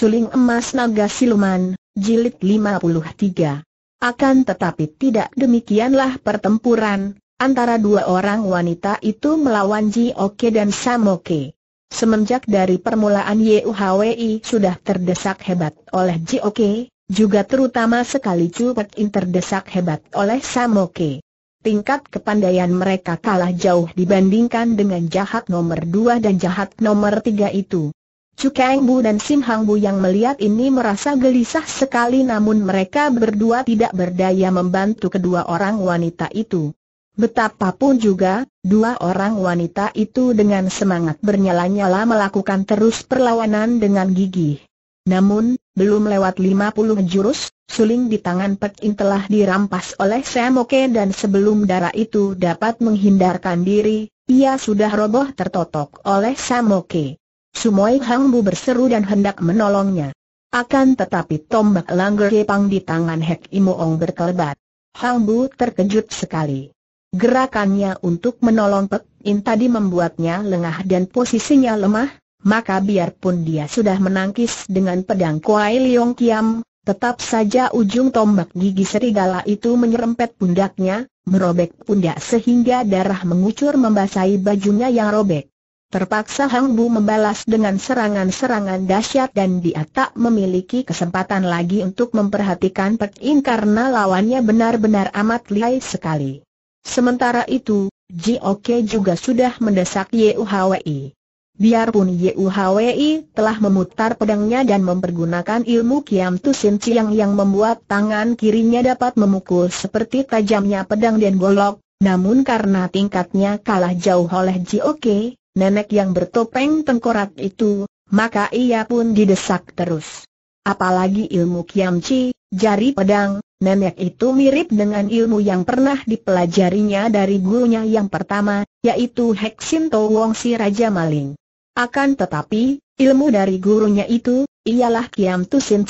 Suling Emas Naga Siluman, Jilid 53 Akan tetapi tidak demikianlah pertempuran, antara dua orang wanita itu melawan Ji Oke dan Sam Oke. Semenjak dari permulaan YUHWI sudah terdesak hebat oleh Ji Oke, juga terutama sekali Chu Pek terdesak hebat oleh Sam Oke. Tingkat kepandaian mereka kalah jauh dibandingkan dengan jahat nomor dua dan jahat nomor tiga itu. Chu Kang Bu dan Sim Hang Bu yang melihat ini merasa gelisah sekali namun mereka berdua tidak berdaya membantu kedua orang wanita itu. Betapapun juga, dua orang wanita itu dengan semangat bernyala-nyala melakukan terus perlawanan dengan gigih. Namun, belum lewat 50 jurus, suling di tangan Pek In telah dirampas oleh Samoke dan sebelum darah itu dapat menghindarkan diri, ia sudah roboh tertotok oleh Samoke. Sumoi Hangbu berseru dan hendak menolongnya. Akan tetapi tombak langgar Kepang di tangan Hek Imoong berkelebat. Hangbu terkejut sekali. Gerakannya untuk menolong Pek In tadi membuatnya lengah dan posisinya lemah, maka biarpun dia sudah menangkis dengan pedang Kuai Leong Kiam, tetap saja ujung tombak gigi serigala itu menyerempet pundaknya, merobek pundak sehingga darah mengucur membasahi bajunya yang robek. Terpaksa Hang Bu membalas dengan serangan-serangan dahsyat dan dia tak memiliki kesempatan lagi untuk memperhatikan Pek In karena lawannya benar-benar amat lihai sekali. Sementara itu, Ji Oke juga sudah mendesak Yuhwi. Biarpun Yuhwi telah memutar pedangnya dan mempergunakan ilmu Kiam Tu Sin yang membuat tangan kirinya dapat memukul seperti tajamnya pedang dan golok, namun karena tingkatnya kalah jauh oleh Ji Oke, nenek yang bertopeng tengkorak itu, maka ia pun didesak terus. Apalagi ilmu kiamci, jari pedang, nenek itu mirip dengan ilmu yang pernah dipelajarinya dari gurunya yang pertama, yaitu Heksinto Wong si Raja Maling. Akan tetapi, ilmu dari gurunya itu, ialah Kiam Tu Sin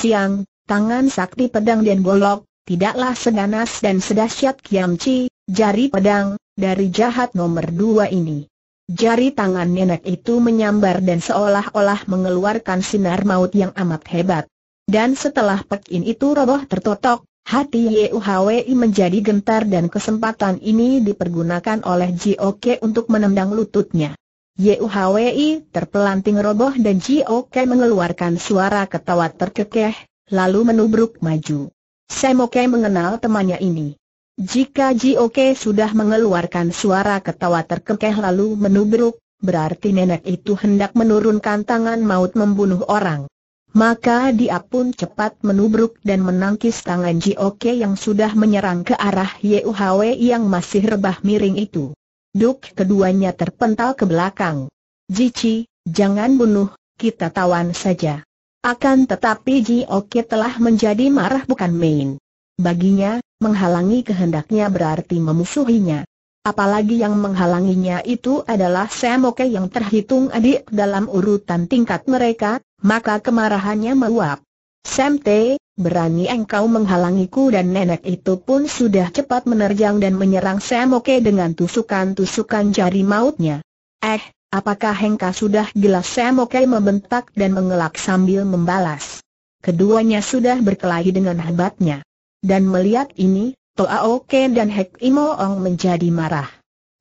tangan sakti pedang dan golok, tidaklah seganas dan sedahsyat Kiamci, jari pedang, dari jahat nomor dua ini. Jari tangan nenek itu menyambar dan seolah-olah mengeluarkan sinar maut yang amat hebat. Dan setelah pekin itu roboh tertotok, hati Yehuawei menjadi gentar dan kesempatan ini dipergunakan oleh Jioke untuk menendang lututnya. Yehuawei terpelanting roboh dan Jioke mengeluarkan suara ketawa terkekeh, lalu menubruk maju. Semoke mengenal temannya ini. Jika Jioke sudah mengeluarkan suara ketawa terkekeh lalu menubruk, berarti nenek itu hendak menurunkan tangan maut membunuh orang. Maka dia pun cepat menubruk dan menangkis tangan Jioke yang sudah menyerang ke arah Yuhwe yang masih rebah miring itu. Duk keduanya terpental ke belakang. Jici, jangan bunuh, kita tawan saja. Akan tetapi Jioke telah menjadi marah bukan main. Baginya, menghalangi kehendaknya berarti memusuhinya. Apalagi yang menghalanginya itu adalah Semoke yang terhitung adik dalam urutan tingkat mereka, maka kemarahannya meluap. Semte, berani engkau menghalangiku dan nenek itu pun sudah cepat menerjang dan menyerang Semoke dengan tusukan-tusukan jari mautnya. Eh, apakah Hengka sudah gila Semoke membentak dan mengelak sambil membalas. Keduanya sudah berkelahi dengan hebatnya. Dan melihat ini, Toa Oke dan Hek Imo Ong menjadi marah.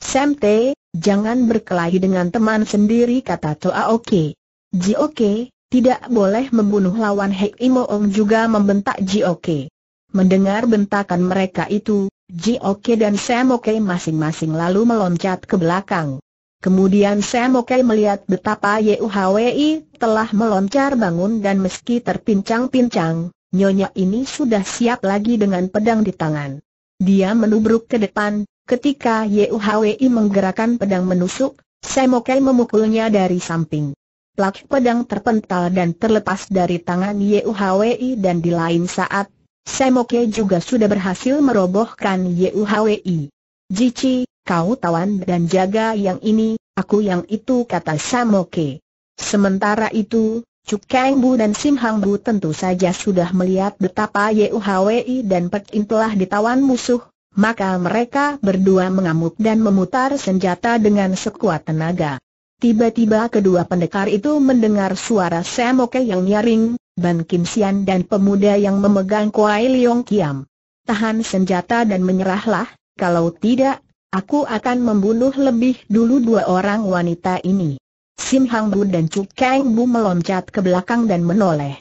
Sam Te, jangan berkelahi dengan teman sendiri kata Toa Ji Oke, tidak boleh membunuh lawan Hek Imo Ong juga membentak Ji Oke. Mendengar bentakan mereka itu, Ji Oke dan Sam Oke masing-masing lalu meloncat ke belakang. Kemudian Sam Oke melihat betapa Yuhwei telah meloncat bangun dan meski terpincang-pincang, Nyonya ini sudah siap lagi dengan pedang di tangan. Dia menubruk ke depan, ketika Yuhwei menggerakkan pedang menusuk, Semokai memukulnya dari samping. Plak pedang terpental dan terlepas dari tangan Yuhwei dan di lain saat, Semokai juga sudah berhasil merobohkan Yuhwei. Jici, kau tawan dan jaga yang ini, aku yang itu kata Samoke. Sementara itu, Cuk Kang Bu dan Sim Hang Bu tentu saja sudah melihat betapa Yuhwei dan In telah ditawan musuh, maka mereka berdua mengamuk dan memutar senjata dengan sekuat tenaga. Tiba-tiba kedua pendekar itu mendengar suara semoke yang nyaring, Ban Kim Sian dan pemuda yang memegang Kuai Leong Kiam. Tahan senjata dan menyerahlah, kalau tidak, aku akan membunuh lebih dulu dua orang wanita ini. Sim Hang Bu dan Chu Kang Bu meloncat ke belakang dan menoleh.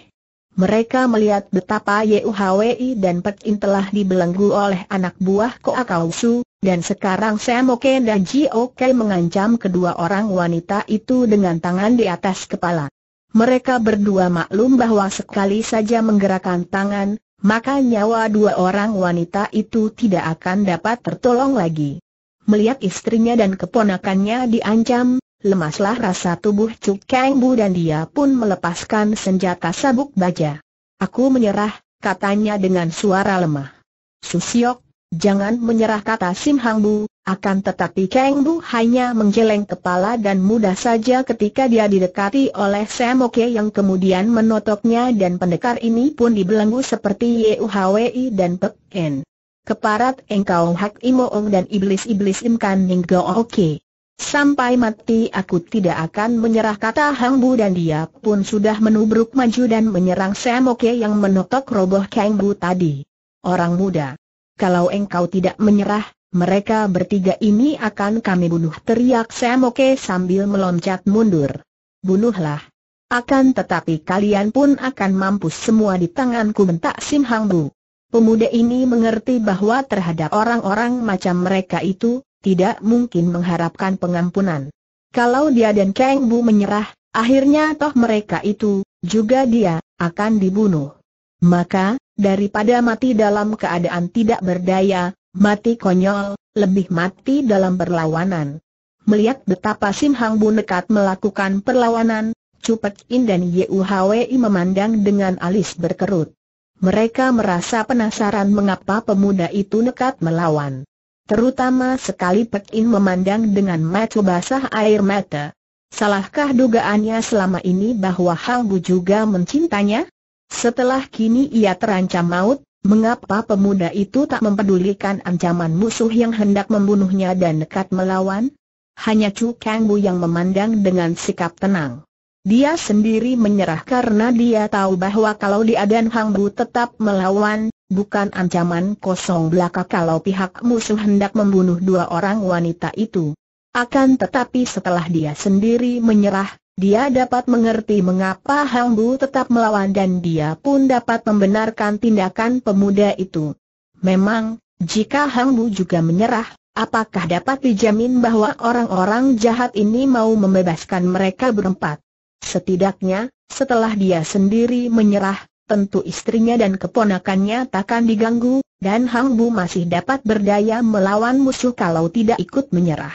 Mereka melihat betapa Yuhwi dan Pek In telah dibelenggu oleh anak buah Koa Kau Su, dan sekarang Oke dan Oke mengancam kedua orang wanita itu dengan tangan di atas kepala. Mereka berdua maklum bahwa sekali saja menggerakkan tangan, maka nyawa dua orang wanita itu tidak akan dapat tertolong lagi. Melihat istrinya dan keponakannya diancam, lemaslah rasa tubuh Cuk Kang Bu dan dia pun melepaskan senjata sabuk baja. Aku menyerah, katanya dengan suara lemah. Susiok, jangan menyerah kata Sim Hang Bu, akan tetapi Kang Bu hanya menggeleng kepala dan mudah saja ketika dia didekati oleh Sam Oke yang kemudian menotoknya dan pendekar ini pun dibelenggu seperti Yuhwi dan Pek En. Keparat engkau Hak Imoong dan Iblis-Iblis Imkan hingga Oke. Sampai mati aku tidak akan menyerah kata Hang Bu dan dia pun sudah menubruk maju dan menyerang Samoke yang menotok roboh Kang Bu tadi. Orang muda, kalau engkau tidak menyerah, mereka bertiga ini akan kami bunuh teriak Samoke sambil meloncat mundur. Bunuhlah. Akan tetapi kalian pun akan mampus semua di tanganku bentak Sim Hang Bu. Pemuda ini mengerti bahwa terhadap orang-orang macam mereka itu, tidak mungkin mengharapkan pengampunan. Kalau dia dan Kang Bu menyerah, akhirnya toh mereka itu, juga dia, akan dibunuh. Maka, daripada mati dalam keadaan tidak berdaya, mati konyol, lebih mati dalam perlawanan. Melihat betapa Sim Hang Bu nekat melakukan perlawanan, Cupek In dan Yuhwei memandang dengan alis berkerut. Mereka merasa penasaran mengapa pemuda itu nekat melawan. Terutama sekali Pek memandang dengan mata basah air mata. Salahkah dugaannya selama ini bahwa Hang Bu juga mencintanya? Setelah kini ia terancam maut, mengapa pemuda itu tak mempedulikan ancaman musuh yang hendak membunuhnya dan nekat melawan? Hanya Chu Kang Bu yang memandang dengan sikap tenang. Dia sendiri menyerah karena dia tahu bahwa kalau dia dan Hang Bu tetap melawan, bukan ancaman kosong belaka kalau pihak musuh hendak membunuh dua orang wanita itu. Akan tetapi setelah dia sendiri menyerah, dia dapat mengerti mengapa Hang Bu tetap melawan dan dia pun dapat membenarkan tindakan pemuda itu. Memang, jika Hang Bu juga menyerah, Apakah dapat dijamin bahwa orang-orang jahat ini mau membebaskan mereka berempat? Setidaknya, setelah dia sendiri menyerah, tentu istrinya dan keponakannya takkan diganggu, dan Hang Bu masih dapat berdaya melawan musuh kalau tidak ikut menyerah.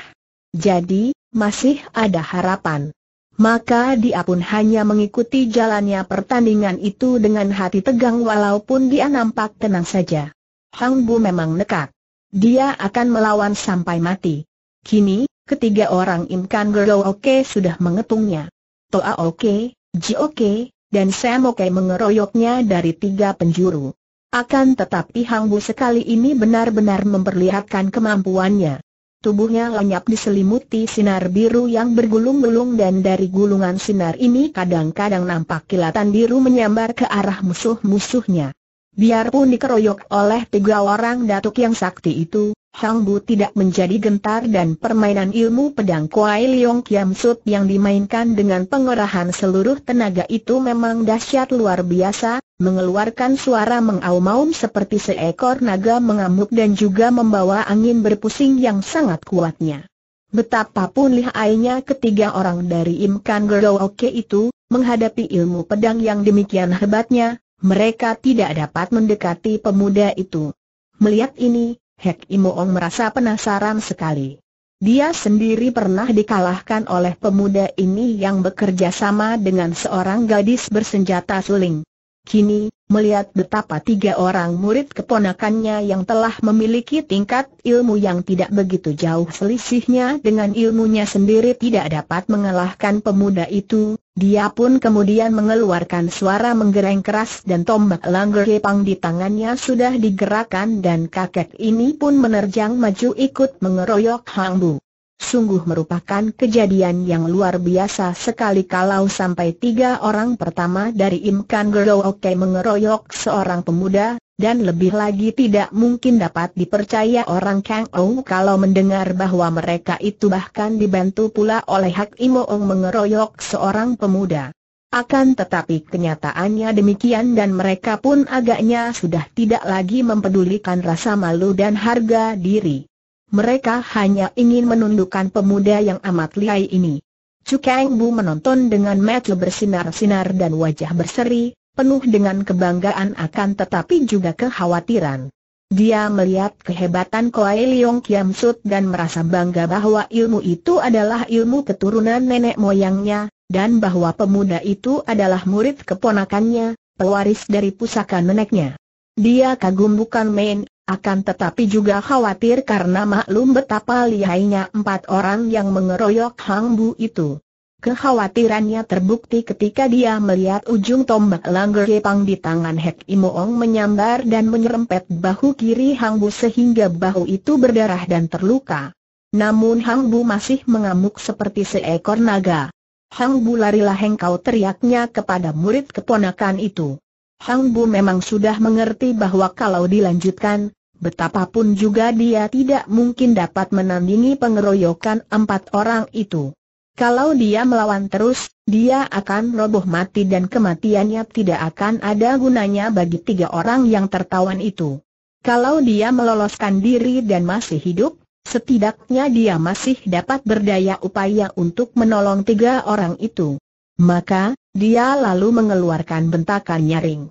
Jadi, masih ada harapan. Maka dia pun hanya mengikuti jalannya pertandingan itu dengan hati tegang walaupun dia nampak tenang saja. Hang Bu memang nekat. Dia akan melawan sampai mati. Kini, ketiga orang Imkan Gerlo Oke sudah mengetungnya. Toa Oke, Ji Oke, dan saya mengeroyoknya dari tiga penjuru. Akan tetapi Hang Wu sekali ini benar-benar memperlihatkan kemampuannya. Tubuhnya lenyap diselimuti sinar biru yang bergulung-gulung dan dari gulungan sinar ini kadang-kadang nampak kilatan biru menyambar ke arah musuh-musuhnya. Biarpun dikeroyok oleh tiga orang datuk yang sakti itu, Hang Bu tidak menjadi gentar dan permainan ilmu pedang Kuai Leong Kiam Sut yang dimainkan dengan pengerahan seluruh tenaga itu memang dahsyat luar biasa, mengeluarkan suara mengaum-aum seperti seekor naga mengamuk dan juga membawa angin berpusing yang sangat kuatnya. Betapapun lihainya ketiga orang dari Imkan Gerooke itu, menghadapi ilmu pedang yang demikian hebatnya, mereka tidak dapat mendekati pemuda itu. Melihat ini, Hek Imoong merasa penasaran sekali. Dia sendiri pernah dikalahkan oleh pemuda ini yang bekerja sama dengan seorang gadis bersenjata suling. Kini, melihat betapa tiga orang murid keponakannya yang telah memiliki tingkat ilmu yang tidak begitu jauh selisihnya dengan ilmunya sendiri tidak dapat mengalahkan pemuda itu, dia pun kemudian mengeluarkan suara menggereng keras dan tombak langgar hepang di tangannya sudah digerakkan dan kakek ini pun menerjang maju ikut mengeroyok Hang Bu. Sungguh merupakan kejadian yang luar biasa sekali kalau sampai tiga orang pertama dari Imkan Oke mengeroyok seorang pemuda, dan lebih lagi tidak mungkin dapat dipercaya orang Kang Ou kalau mendengar bahwa mereka itu bahkan dibantu pula oleh Hak Imo Ong mengeroyok seorang pemuda. Akan tetapi kenyataannya demikian dan mereka pun agaknya sudah tidak lagi mempedulikan rasa malu dan harga diri. Mereka hanya ingin menundukkan pemuda yang amat lihai ini. Chu Kang Bu menonton dengan mata bersinar-sinar dan wajah berseri, penuh dengan kebanggaan akan tetapi juga kekhawatiran. Dia melihat kehebatan Koai Leong Kiam Sut dan merasa bangga bahwa ilmu itu adalah ilmu keturunan nenek moyangnya, dan bahwa pemuda itu adalah murid keponakannya, pewaris dari pusaka neneknya. Dia kagum bukan main, akan tetapi juga khawatir karena maklum betapa lihainya empat orang yang mengeroyok Hang Bu itu. Kekhawatirannya terbukti ketika dia melihat ujung tombak langgar Yepang di tangan Hek Imoong menyambar dan menyerempet bahu kiri Hang Bu sehingga bahu itu berdarah dan terluka. Namun Hang Bu masih mengamuk seperti seekor naga. Hang Bu larilah hengkau teriaknya kepada murid keponakan itu. Hang Bu memang sudah mengerti bahwa kalau dilanjutkan, betapapun juga dia tidak mungkin dapat menandingi pengeroyokan empat orang itu. Kalau dia melawan terus, dia akan roboh mati dan kematiannya tidak akan ada gunanya bagi tiga orang yang tertawan itu. Kalau dia meloloskan diri dan masih hidup, setidaknya dia masih dapat berdaya upaya untuk menolong tiga orang itu. Maka, dia lalu mengeluarkan bentakan nyaring.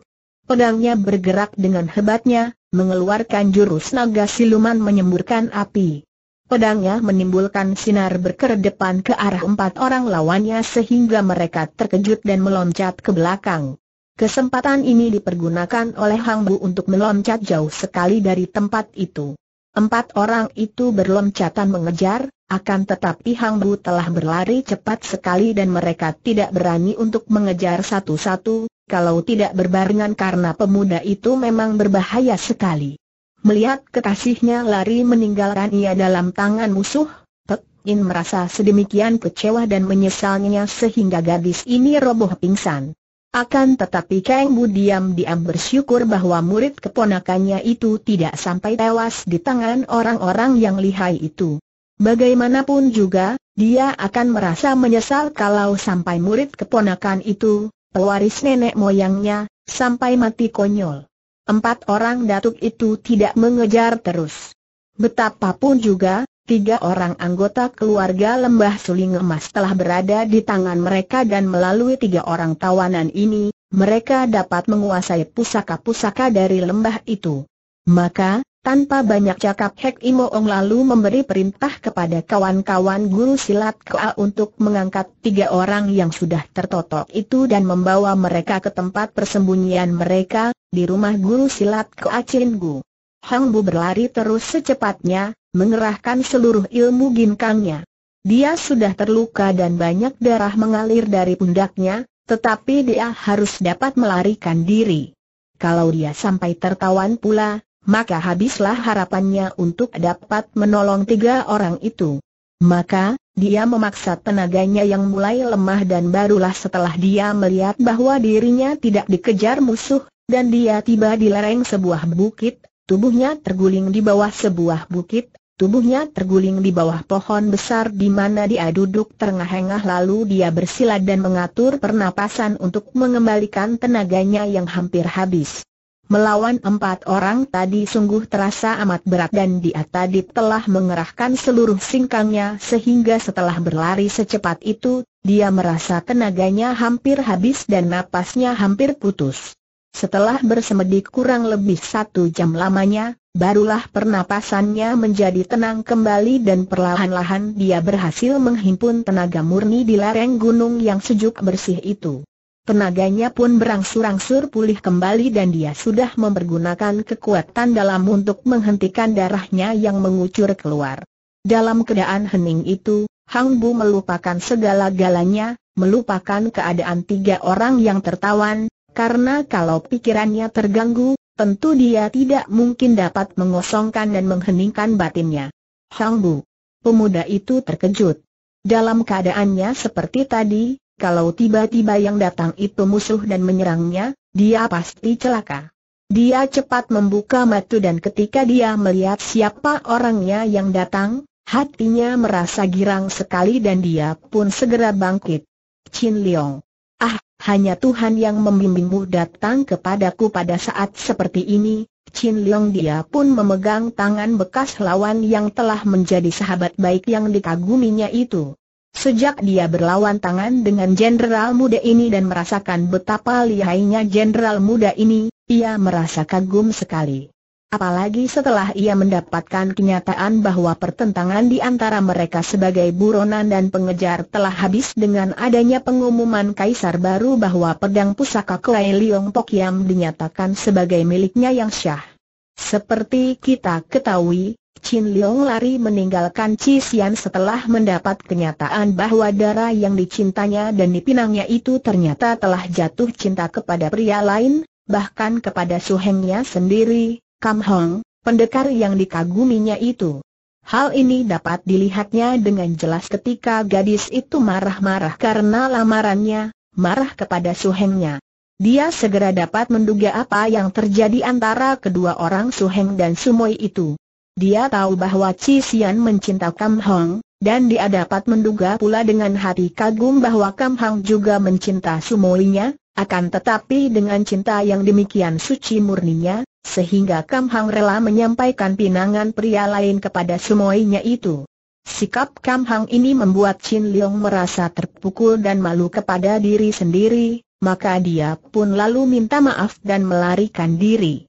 Pedangnya bergerak dengan hebatnya, mengeluarkan jurus naga siluman menyemburkan api. Pedangnya menimbulkan sinar berkedepan ke arah empat orang lawannya sehingga mereka terkejut dan meloncat ke belakang. Kesempatan ini dipergunakan oleh Hang Bu untuk meloncat jauh sekali dari tempat itu. Empat orang itu berloncatan mengejar, akan tetapi Hang Bu telah berlari cepat sekali dan mereka tidak berani untuk mengejar satu-satu, kalau tidak berbarengan karena pemuda itu memang berbahaya sekali. Melihat kekasihnya lari meninggalkan ia dalam tangan musuh, Pek In merasa sedemikian kecewa dan menyesalnya sehingga gadis ini roboh pingsan. Akan tetapi Kang Bu diam-diam bersyukur bahwa murid keponakannya itu tidak sampai tewas di tangan orang-orang yang lihai itu. Bagaimanapun juga, dia akan merasa menyesal kalau sampai murid keponakan itu, pewaris nenek moyangnya, sampai mati konyol empat orang datuk itu tidak mengejar terus. Betapapun juga, tiga orang anggota keluarga lembah suling emas telah berada di tangan mereka dan melalui tiga orang tawanan ini, mereka dapat menguasai pusaka-pusaka dari lembah itu. Maka, tanpa banyak cakap Hek Ong lalu memberi perintah kepada kawan-kawan guru silat KA untuk mengangkat tiga orang yang sudah tertotok itu dan membawa mereka ke tempat persembunyian mereka, di rumah guru silat Chin Gu. Hang Bu berlari terus secepatnya, mengerahkan seluruh ilmu ginkangnya. Dia sudah terluka dan banyak darah mengalir dari pundaknya, tetapi dia harus dapat melarikan diri. Kalau dia sampai tertawan pula, maka habislah harapannya untuk dapat menolong tiga orang itu. Maka, dia memaksa tenaganya yang mulai lemah dan barulah setelah dia melihat bahwa dirinya tidak dikejar musuh, dan dia tiba di lereng sebuah bukit, tubuhnya terguling di bawah sebuah bukit, tubuhnya terguling di bawah pohon besar di mana dia duduk terengah-engah lalu dia bersilat dan mengatur pernapasan untuk mengembalikan tenaganya yang hampir habis. Melawan empat orang tadi sungguh terasa amat berat dan dia tadi telah mengerahkan seluruh singkangnya sehingga setelah berlari secepat itu, dia merasa tenaganya hampir habis dan napasnya hampir putus. Setelah bersemedi kurang lebih satu jam lamanya, barulah pernapasannya menjadi tenang kembali dan perlahan-lahan dia berhasil menghimpun tenaga murni di lereng gunung yang sejuk bersih itu. Tenaganya pun berangsur-angsur pulih kembali dan dia sudah mempergunakan kekuatan dalam untuk menghentikan darahnya yang mengucur keluar. Dalam keadaan hening itu, Hang Bu melupakan segala galanya, melupakan keadaan tiga orang yang tertawan, karena kalau pikirannya terganggu, tentu dia tidak mungkin dapat mengosongkan dan mengheningkan batinnya. Hang Bu, pemuda itu terkejut. Dalam keadaannya seperti tadi, kalau tiba-tiba yang datang itu musuh dan menyerangnya, dia pasti celaka. Dia cepat membuka mata dan ketika dia melihat siapa orangnya yang datang, hatinya merasa girang sekali dan dia pun segera bangkit. Chin Leong. Ah, hanya Tuhan yang membimbingmu datang kepadaku pada saat seperti ini, Chin Leong dia pun memegang tangan bekas lawan yang telah menjadi sahabat baik yang dikaguminya itu. Sejak dia berlawan tangan dengan jenderal muda ini dan merasakan betapa lihainya jenderal muda ini, ia merasa kagum sekali. Apalagi setelah ia mendapatkan kenyataan bahwa pertentangan di antara mereka sebagai buronan dan pengejar telah habis dengan adanya pengumuman kaisar baru bahwa pedang pusaka Kuei Liong Pokyam dinyatakan sebagai miliknya yang syah. Seperti kita ketahui, Chin Leong lari meninggalkan Cisian setelah mendapat kenyataan bahwa darah yang dicintanya dan dipinangnya itu ternyata telah jatuh cinta kepada pria lain, bahkan kepada Su Hengnya sendiri, Kam Hong, pendekar yang dikaguminya itu. Hal ini dapat dilihatnya dengan jelas ketika gadis itu marah-marah karena lamarannya, marah kepada Su Hengnya. Dia segera dapat menduga apa yang terjadi antara kedua orang Su Heng dan Sumoi itu. Dia tahu bahwa Chi Xian mencinta Kam Hong, dan dia dapat menduga pula dengan hati kagum bahwa Kam Hong juga mencinta sumoinya, akan tetapi dengan cinta yang demikian suci murninya, sehingga Kam Hang rela menyampaikan pinangan pria lain kepada sumoinya itu. Sikap Kam Hang ini membuat Chin Leong merasa terpukul dan malu kepada diri sendiri, maka dia pun lalu minta maaf dan melarikan diri.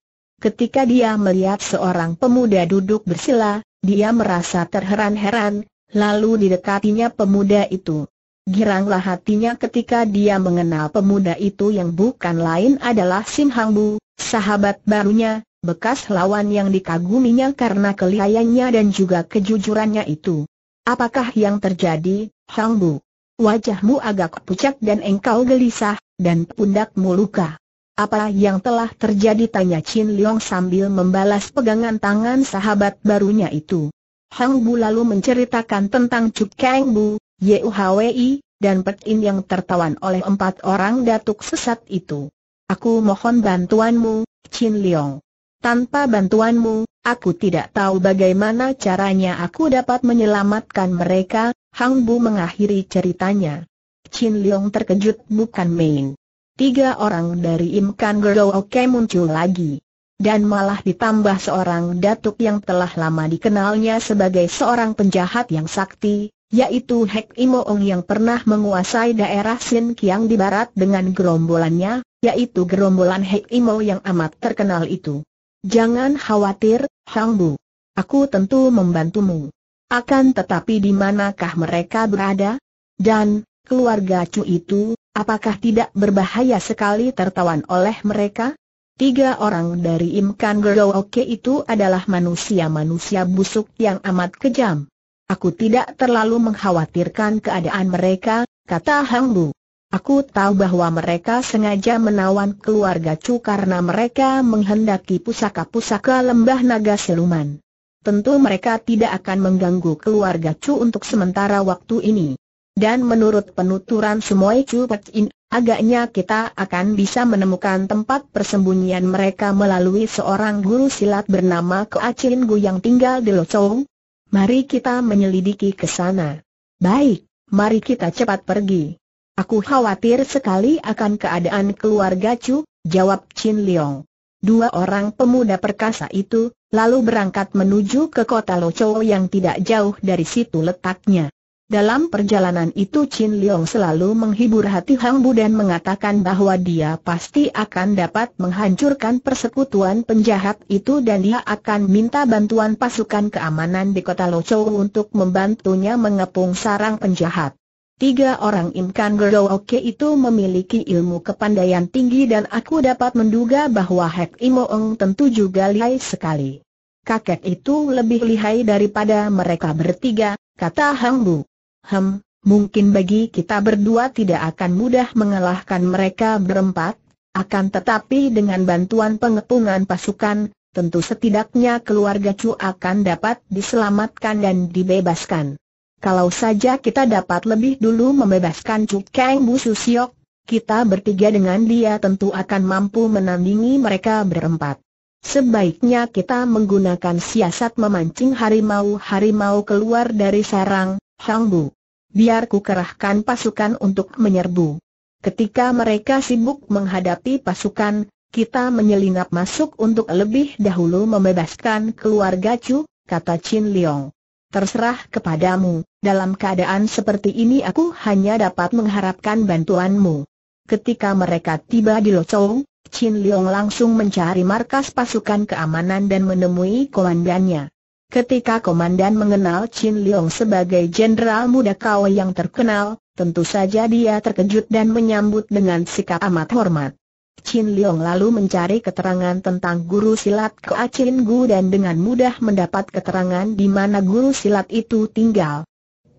Ketika dia melihat seorang pemuda duduk bersila, dia merasa terheran-heran, lalu didekatinya pemuda itu. Giranglah hatinya ketika dia mengenal pemuda itu yang bukan lain adalah Sim Hang Bu, sahabat barunya, bekas lawan yang dikaguminya karena kelihayannya dan juga kejujurannya itu. Apakah yang terjadi, Hang Bu? Wajahmu agak pucat dan engkau gelisah, dan pundakmu luka. Apa yang telah terjadi tanya Chin Leong sambil membalas pegangan tangan sahabat barunya itu. Hang Bu lalu menceritakan tentang Chuk Kang Bu, Yuhwi, dan Pek In yang tertawan oleh empat orang datuk sesat itu. Aku mohon bantuanmu, Chin Leong. Tanpa bantuanmu, aku tidak tahu bagaimana caranya aku dapat menyelamatkan mereka, Hang Bu mengakhiri ceritanya. Chin Leong terkejut bukan main tiga orang dari Imkan Oke muncul lagi. Dan malah ditambah seorang datuk yang telah lama dikenalnya sebagai seorang penjahat yang sakti, yaitu Hek Imoong yang pernah menguasai daerah Sin Kiang di barat dengan gerombolannya, yaitu gerombolan Hek Imo yang amat terkenal itu. Jangan khawatir, Hang Bu. Aku tentu membantumu. Akan tetapi di manakah mereka berada? Dan, keluarga Chu itu, Apakah tidak berbahaya sekali tertawan oleh mereka? Tiga orang dari Imkan Gerooke itu adalah manusia-manusia busuk yang amat kejam. Aku tidak terlalu mengkhawatirkan keadaan mereka, kata Hang Bu. Aku tahu bahwa mereka sengaja menawan keluarga Chu karena mereka menghendaki pusaka-pusaka lembah naga siluman. Tentu mereka tidak akan mengganggu keluarga Chu untuk sementara waktu ini. Dan menurut penuturan Sumoy Cupet In, agaknya kita akan bisa menemukan tempat persembunyian mereka melalui seorang guru silat bernama Keacin Gu yang tinggal di Locong. Mari kita menyelidiki ke sana. Baik, mari kita cepat pergi. Aku khawatir sekali akan keadaan keluarga Chu, jawab Chin Leong. Dua orang pemuda perkasa itu, lalu berangkat menuju ke kota Locong yang tidak jauh dari situ letaknya. Dalam perjalanan itu Chin Leong selalu menghibur hati Hang Bu dan mengatakan bahwa dia pasti akan dapat menghancurkan persekutuan penjahat itu dan dia akan minta bantuan pasukan keamanan di kota Lochou untuk membantunya mengepung sarang penjahat. Tiga orang Imkan Oke itu memiliki ilmu kepandaian tinggi dan aku dapat menduga bahwa Hek Imoong tentu juga lihai sekali. Kakek itu lebih lihai daripada mereka bertiga, kata Hang Bu. Hem, mungkin bagi kita berdua tidak akan mudah mengalahkan mereka berempat, akan tetapi dengan bantuan pengepungan pasukan, tentu setidaknya keluarga Chu akan dapat diselamatkan dan dibebaskan. Kalau saja kita dapat lebih dulu membebaskan Chu Kang Bu Susiok, kita bertiga dengan dia tentu akan mampu menandingi mereka berempat. Sebaiknya kita menggunakan siasat memancing harimau-harimau keluar dari sarang, Hangbu. Biar ku kerahkan pasukan untuk menyerbu. Ketika mereka sibuk menghadapi pasukan, kita menyelinap masuk untuk lebih dahulu membebaskan keluarga Chu, kata Chin Leong. Terserah kepadamu, dalam keadaan seperti ini aku hanya dapat mengharapkan bantuanmu. Ketika mereka tiba di Locong, Chin Leong langsung mencari markas pasukan keamanan dan menemui komandannya. Ketika komandan mengenal Chin Leong sebagai jenderal muda kau yang terkenal, tentu saja dia terkejut dan menyambut dengan sikap amat hormat. Chin Leong lalu mencari keterangan tentang guru silat ke Achin Gu dan dengan mudah mendapat keterangan di mana guru silat itu tinggal.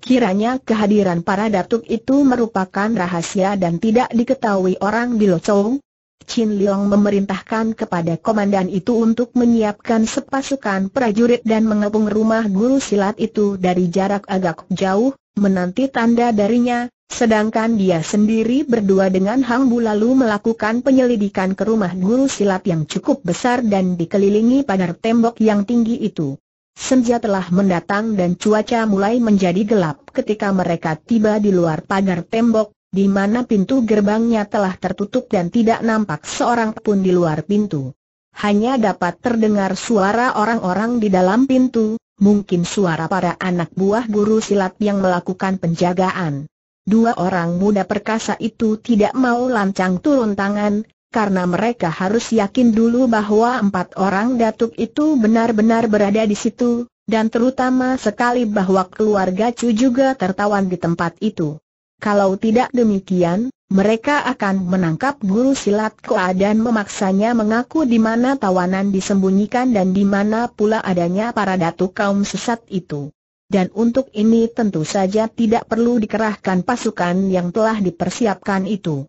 Kiranya kehadiran para datuk itu merupakan rahasia dan tidak diketahui orang di Lo Chou. Chin Leong memerintahkan kepada komandan itu untuk menyiapkan sepasukan prajurit dan mengepung rumah guru silat itu dari jarak agak jauh, menanti tanda darinya, sedangkan dia sendiri berdua dengan Hang Bu lalu melakukan penyelidikan ke rumah guru silat yang cukup besar dan dikelilingi pagar tembok yang tinggi itu. Senja telah mendatang dan cuaca mulai menjadi gelap ketika mereka tiba di luar pagar tembok, di mana pintu gerbangnya telah tertutup dan tidak nampak seorang pun di luar pintu. Hanya dapat terdengar suara orang-orang di dalam pintu, mungkin suara para anak buah guru silat yang melakukan penjagaan. Dua orang muda perkasa itu tidak mau lancang turun tangan, karena mereka harus yakin dulu bahwa empat orang datuk itu benar-benar berada di situ, dan terutama sekali bahwa keluarga Chu juga tertawan di tempat itu. Kalau tidak demikian, mereka akan menangkap guru silat Koa dan memaksanya mengaku di mana tawanan disembunyikan dan di mana pula adanya para datuk kaum sesat itu. Dan untuk ini tentu saja tidak perlu dikerahkan pasukan yang telah dipersiapkan itu.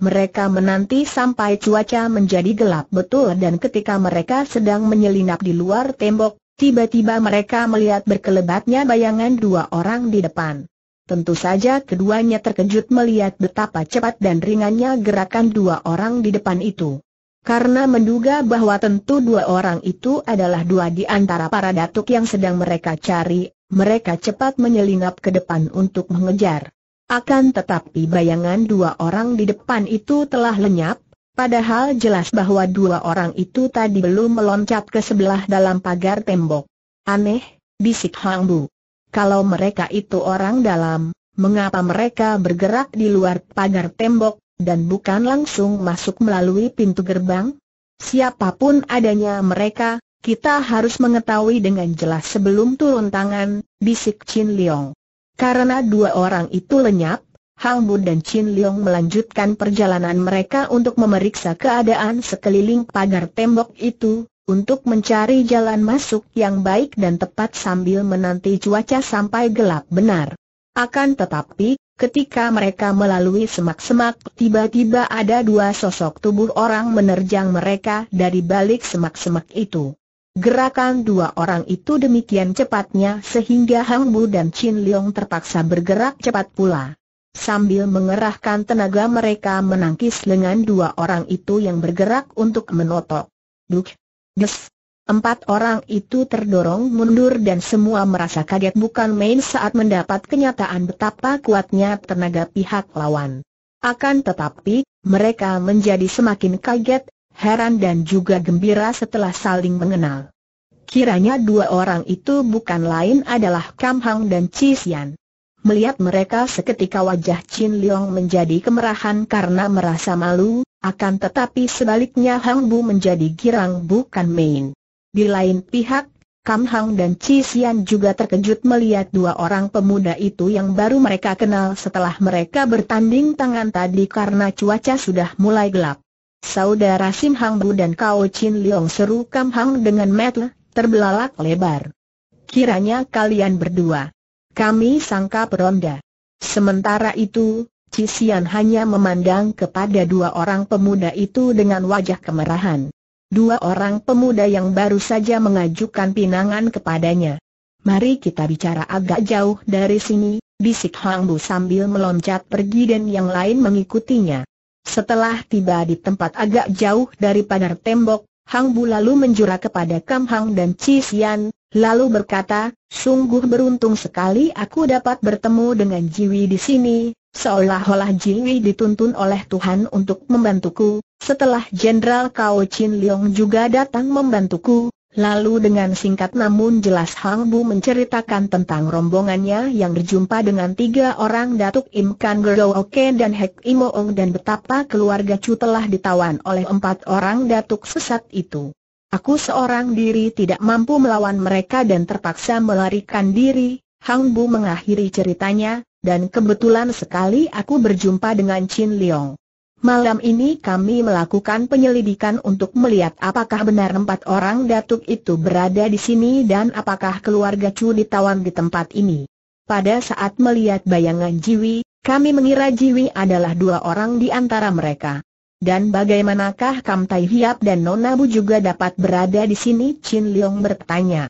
Mereka menanti sampai cuaca menjadi gelap betul dan ketika mereka sedang menyelinap di luar tembok, tiba-tiba mereka melihat berkelebatnya bayangan dua orang di depan. Tentu saja keduanya terkejut melihat betapa cepat dan ringannya gerakan dua orang di depan itu. Karena menduga bahwa tentu dua orang itu adalah dua di antara para datuk yang sedang mereka cari, mereka cepat menyelinap ke depan untuk mengejar. Akan tetapi bayangan dua orang di depan itu telah lenyap, padahal jelas bahwa dua orang itu tadi belum meloncat ke sebelah dalam pagar tembok. Aneh, bisik Hang Bu. Kalau mereka itu orang dalam, mengapa mereka bergerak di luar pagar tembok, dan bukan langsung masuk melalui pintu gerbang? Siapapun adanya mereka, kita harus mengetahui dengan jelas sebelum turun tangan, bisik Chin Leong. Karena dua orang itu lenyap, Hang Bu dan Chin Leong melanjutkan perjalanan mereka untuk memeriksa keadaan sekeliling pagar tembok itu, untuk mencari jalan masuk yang baik dan tepat sambil menanti cuaca sampai gelap benar. Akan tetapi, ketika mereka melalui semak-semak, tiba-tiba ada dua sosok tubuh orang menerjang mereka dari balik semak-semak itu. Gerakan dua orang itu demikian cepatnya sehingga Hang Bu dan Chin Leong terpaksa bergerak cepat pula. Sambil mengerahkan tenaga mereka menangkis lengan dua orang itu yang bergerak untuk menotok. Duk, Des. Empat orang itu terdorong mundur dan semua merasa kaget bukan main saat mendapat kenyataan betapa kuatnya tenaga pihak lawan. Akan tetapi, mereka menjadi semakin kaget, heran dan juga gembira setelah saling mengenal. Kiranya dua orang itu bukan lain adalah Kam Hang dan Chi Xian. Melihat mereka seketika wajah Chin Leong menjadi kemerahan karena merasa malu, akan tetapi sebaliknya Hang Bu menjadi girang bukan main. Di lain pihak, Kam Hang dan Chi Sian juga terkejut melihat dua orang pemuda itu yang baru mereka kenal setelah mereka bertanding tangan tadi karena cuaca sudah mulai gelap. Saudara Sim Hang Bu dan Kao Chin Leong seru Kam Hang dengan metle, terbelalak lebar. Kiranya kalian berdua. Kami sangka peronda. Sementara itu, Cisian hanya memandang kepada dua orang pemuda itu dengan wajah kemerahan. Dua orang pemuda yang baru saja mengajukan pinangan kepadanya. Mari kita bicara agak jauh dari sini, bisik Hang Bu sambil meloncat pergi dan yang lain mengikutinya. Setelah tiba di tempat agak jauh dari pagar tembok, Hang Bu lalu menjura kepada Kam Hang dan Cisian, lalu berkata, sungguh beruntung sekali aku dapat bertemu dengan Jiwi di sini, Seolah-olah Jin dituntun oleh Tuhan untuk membantuku, setelah Jenderal Kao Chin Leong juga datang membantuku, lalu dengan singkat namun jelas Hang Bu menceritakan tentang rombongannya yang berjumpa dengan tiga orang Datuk Im Kan Oken dan Hek Imoong dan betapa keluarga Chu telah ditawan oleh empat orang Datuk sesat itu. Aku seorang diri tidak mampu melawan mereka dan terpaksa melarikan diri, Hang Bu mengakhiri ceritanya, dan kebetulan sekali aku berjumpa dengan Chin Leong. Malam ini kami melakukan penyelidikan untuk melihat apakah benar empat orang datuk itu berada di sini dan apakah keluarga Chu ditawan di tempat ini. Pada saat melihat bayangan Jiwi, kami mengira Jiwi adalah dua orang di antara mereka. Dan bagaimanakah Kam Tai Hiap dan Nonabu juga dapat berada di sini? Chin Leong bertanya.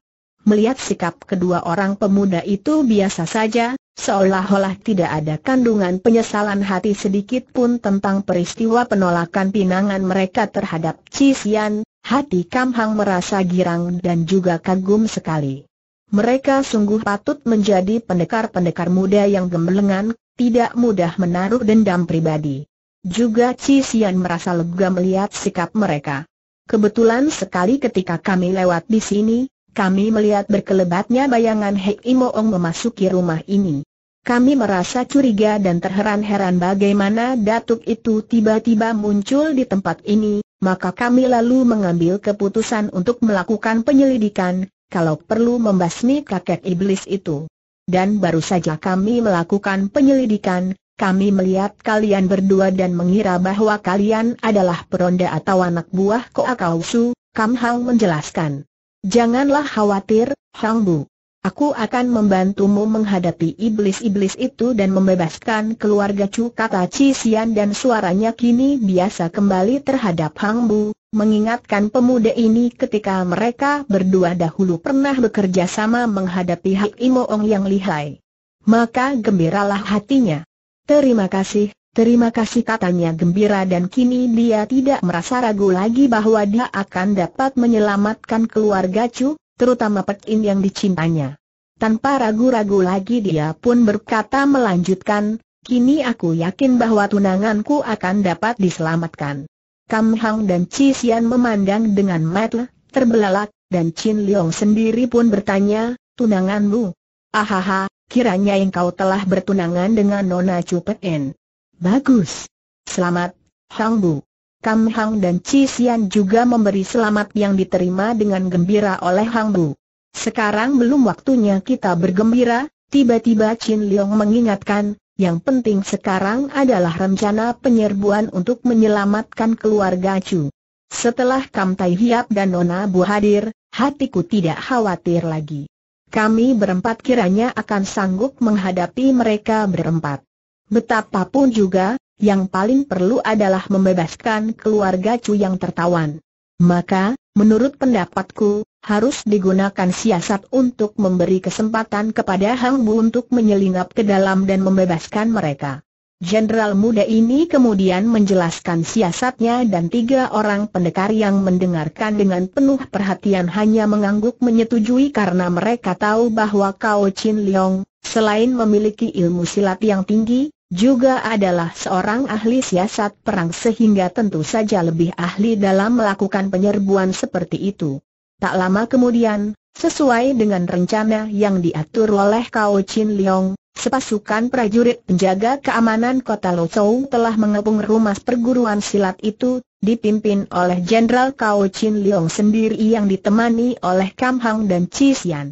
Melihat sikap kedua orang pemuda itu biasa saja, Seolah-olah tidak ada kandungan penyesalan hati sedikit pun tentang peristiwa penolakan pinangan mereka terhadap Cisian, hati Kamhang merasa girang dan juga kagum sekali. Mereka sungguh patut menjadi pendekar-pendekar muda yang gemblengan, tidak mudah menaruh dendam pribadi. Juga Cisian merasa lega melihat sikap mereka. Kebetulan sekali ketika kami lewat di sini, kami melihat berkelebatnya bayangan Hei Imoong memasuki rumah ini. Kami merasa curiga dan terheran-heran bagaimana datuk itu tiba-tiba muncul di tempat ini, maka kami lalu mengambil keputusan untuk melakukan penyelidikan, kalau perlu membasmi kakek iblis itu. Dan baru saja kami melakukan penyelidikan, kami melihat kalian berdua dan mengira bahwa kalian adalah peronda atau anak buah Koakausu. Kausu, Kam Hang menjelaskan. Janganlah khawatir, Hang Bu. Aku akan membantumu menghadapi iblis-iblis itu dan membebaskan keluarga Chu kata Cisian dan suaranya kini biasa kembali terhadap Hang Bu, mengingatkan pemuda ini ketika mereka berdua dahulu pernah bekerja sama menghadapi Hak Imoong yang lihai. Maka gembiralah hatinya. Terima kasih, terima kasih katanya gembira dan kini dia tidak merasa ragu lagi bahwa dia akan dapat menyelamatkan keluarga Chu, terutama In yang dicintanya. Tanpa ragu-ragu lagi dia pun berkata melanjutkan, kini aku yakin bahwa tunanganku akan dapat diselamatkan. Kam Hang dan Chi Xian memandang dengan mata terbelalak, dan Chin Leong sendiri pun bertanya, tunanganmu? Ahaha, kiranya engkau telah bertunangan dengan Nona Chu Pek En. Bagus. Selamat, Hang Bu. Kam Hang dan Chi Xian juga memberi selamat yang diterima dengan gembira oleh Hang Bu. Sekarang belum waktunya kita bergembira, tiba-tiba Chin Leong mengingatkan, yang penting sekarang adalah rencana penyerbuan untuk menyelamatkan keluarga Chu. Setelah Kam Tai Hiap dan Nona Bu hadir, hatiku tidak khawatir lagi. Kami berempat kiranya akan sanggup menghadapi mereka berempat. Betapapun juga, yang paling perlu adalah membebaskan keluarga Chu yang tertawan. Maka, menurut pendapatku, harus digunakan siasat untuk memberi kesempatan kepada Hang Bu untuk menyelinap ke dalam dan membebaskan mereka. Jenderal muda ini kemudian menjelaskan siasatnya dan tiga orang pendekar yang mendengarkan dengan penuh perhatian hanya mengangguk menyetujui karena mereka tahu bahwa Kao Chin Leong, selain memiliki ilmu silat yang tinggi, juga adalah seorang ahli siasat perang sehingga tentu saja lebih ahli dalam melakukan penyerbuan seperti itu. Tak lama kemudian, sesuai dengan rencana yang diatur oleh Kao Chin Leong, sepasukan prajurit penjaga keamanan kota Lozou telah mengepung rumah perguruan silat itu, dipimpin oleh Jenderal Kao Chin Leong sendiri yang ditemani oleh Kam Hang dan Chi Xian.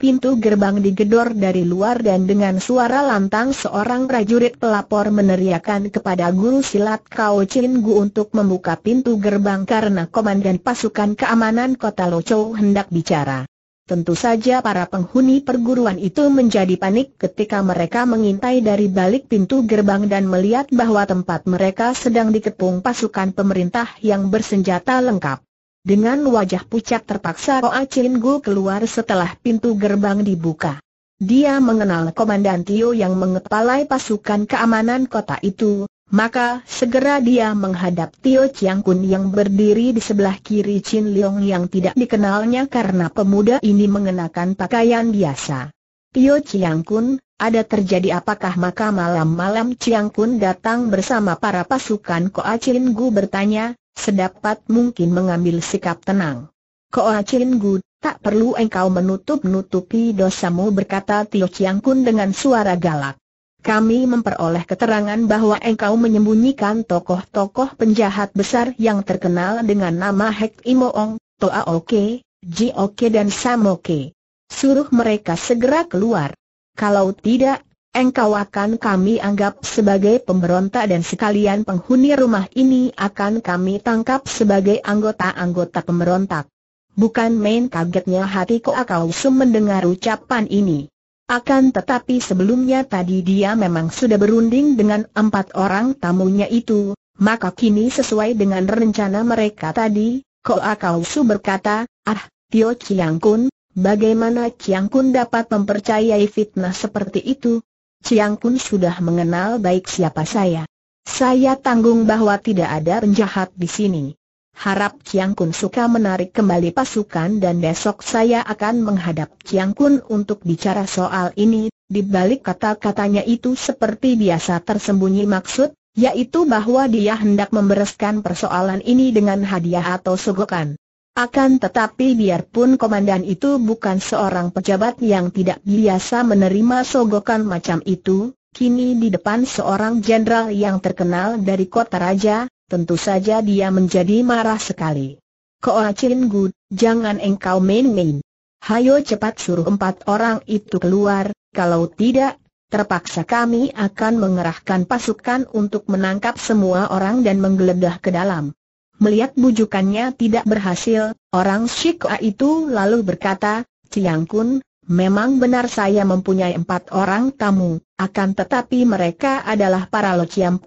Pintu gerbang digedor dari luar dan dengan suara lantang seorang prajurit pelapor meneriakan kepada guru silat Kao Chin Gu untuk membuka pintu gerbang karena komandan pasukan keamanan kota Chou hendak bicara. Tentu saja para penghuni perguruan itu menjadi panik ketika mereka mengintai dari balik pintu gerbang dan melihat bahwa tempat mereka sedang dikepung pasukan pemerintah yang bersenjata lengkap. Dengan wajah pucat terpaksa Oa Chin Gu keluar setelah pintu gerbang dibuka. Dia mengenal Komandan Tio yang mengepalai pasukan keamanan kota itu, maka segera dia menghadap Tio Chiang Kun yang berdiri di sebelah kiri Chin Leong yang tidak dikenalnya karena pemuda ini mengenakan pakaian biasa. Tio Chiang Kun, ada terjadi apakah maka malam-malam Chiang Kun datang bersama para pasukan Koa Chin Gu bertanya, Sedapat mungkin mengambil sikap tenang. Koa Chin Gu, tak perlu engkau menutup-nutupi dosamu berkata Tio Chiang Kun dengan suara galak. Kami memperoleh keterangan bahwa engkau menyembunyikan tokoh-tokoh penjahat besar yang terkenal dengan nama Hek Imoong, Toa Oke, Ji Oke dan Sam Oke. Suruh mereka segera keluar. Kalau tidak, engkau akan kami anggap sebagai pemberontak dan sekalian penghuni rumah ini akan kami tangkap sebagai anggota-anggota pemberontak. Bukan main kagetnya hati akau sum mendengar ucapan ini. Akan tetapi sebelumnya tadi dia memang sudah berunding dengan empat orang tamunya itu, maka kini sesuai dengan rencana mereka tadi, akau sum berkata, Ah, Tio Chiang Kun, bagaimana Chiang Kun dapat mempercayai fitnah seperti itu? Ciang pun sudah mengenal baik siapa saya. Saya tanggung bahwa tidak ada penjahat di sini. Harap Ciang Kun suka menarik kembali pasukan dan besok saya akan menghadap Ciang Kun untuk bicara soal ini. Di balik kata-katanya itu seperti biasa tersembunyi maksud, yaitu bahwa dia hendak membereskan persoalan ini dengan hadiah atau sogokan. Akan tetapi biarpun komandan itu bukan seorang pejabat yang tidak biasa menerima sogokan macam itu, kini di depan seorang jenderal yang terkenal dari kota raja, tentu saja dia menjadi marah sekali. Koacin Gu, jangan engkau main-main. Hayo cepat suruh empat orang itu keluar, kalau tidak, terpaksa kami akan mengerahkan pasukan untuk menangkap semua orang dan menggeledah ke dalam. Melihat bujukannya tidak berhasil, orang Shikoa itu lalu berkata, Ciang Kun, memang benar saya mempunyai empat orang tamu, akan tetapi mereka adalah para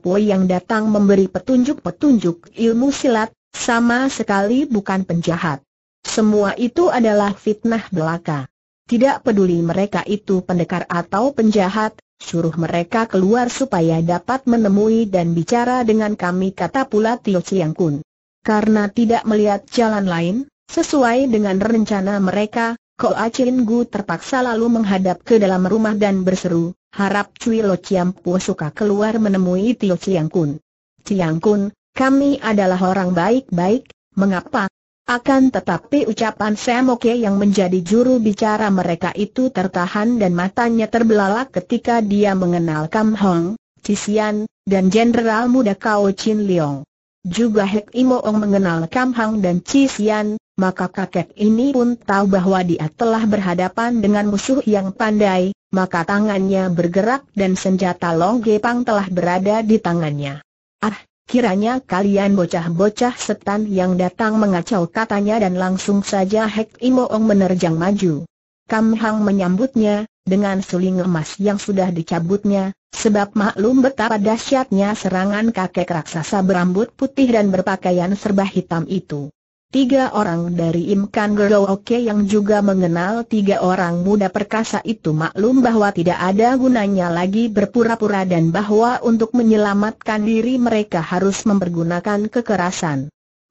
Pui yang datang memberi petunjuk-petunjuk ilmu silat, sama sekali bukan penjahat. Semua itu adalah fitnah belaka. Tidak peduli mereka itu pendekar atau penjahat, suruh mereka keluar supaya dapat menemui dan bicara dengan kami kata pula Tio Ciang Kun. Karena tidak melihat jalan lain, sesuai dengan rencana mereka, Ko Chin Gu terpaksa lalu menghadap ke dalam rumah dan berseru, harap Cui Lo Chiam Pu suka keluar menemui Tio Chiang Kun. Chiang Kun, kami adalah orang baik-baik, mengapa? Akan tetapi ucapan Sam Oke yang menjadi juru bicara mereka itu tertahan dan matanya terbelalak ketika dia mengenal Kam Hong, Cixian, dan Jenderal Muda Kao Chin Leong. Juga Hek Imoong mengenal Kam Hang dan Chi Sian, maka kakek ini pun tahu bahwa dia telah berhadapan dengan musuh yang pandai, maka tangannya bergerak dan senjata Long Gepang telah berada di tangannya. Ah, kiranya kalian bocah-bocah setan yang datang mengacau katanya dan langsung saja Hek Imoong menerjang maju. Kam Hang menyambutnya, dengan suling emas yang sudah dicabutnya, sebab maklum betapa dahsyatnya serangan kakek raksasa berambut putih dan berpakaian serba hitam itu. Tiga orang dari Imkan Gerooke yang juga mengenal tiga orang muda perkasa itu maklum bahwa tidak ada gunanya lagi berpura-pura dan bahwa untuk menyelamatkan diri mereka harus mempergunakan kekerasan.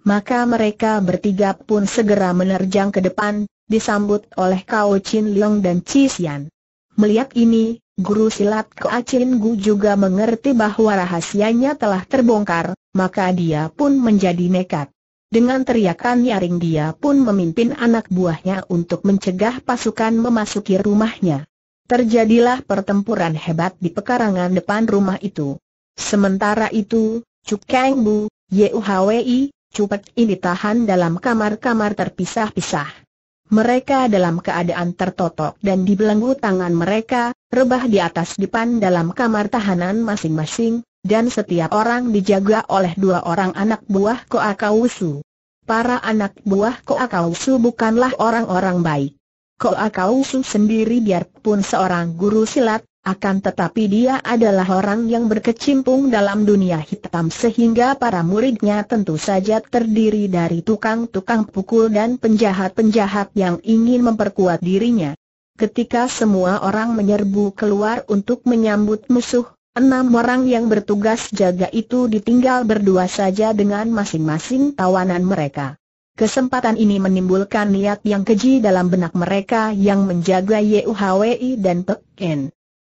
Maka mereka bertiga pun segera menerjang ke depan, disambut oleh Kao Chin Leong dan Chi Xian. Melihat ini, guru silat Keacin Gu juga mengerti bahwa rahasianya telah terbongkar, maka dia pun menjadi nekat. Dengan teriakan nyaring dia pun memimpin anak buahnya untuk mencegah pasukan memasuki rumahnya. Terjadilah pertempuran hebat di pekarangan depan rumah itu. Sementara itu, Cuk Kang Bu, Yuhwi, Cupet ini tahan dalam kamar-kamar terpisah-pisah. Mereka dalam keadaan tertotok dan dibelenggu tangan mereka, rebah di atas dipan dalam kamar tahanan masing-masing, dan setiap orang dijaga oleh dua orang anak buah Koakausu. Para anak buah Koakausu bukanlah orang-orang baik. Koakausu sendiri biarpun seorang guru silat, akan tetapi dia adalah orang yang berkecimpung dalam dunia hitam sehingga para muridnya tentu saja terdiri dari tukang-tukang pukul dan penjahat-penjahat yang ingin memperkuat dirinya. Ketika semua orang menyerbu keluar untuk menyambut musuh, enam orang yang bertugas jaga itu ditinggal berdua saja dengan masing-masing tawanan mereka. Kesempatan ini menimbulkan niat yang keji dalam benak mereka yang menjaga YUHWI dan Pek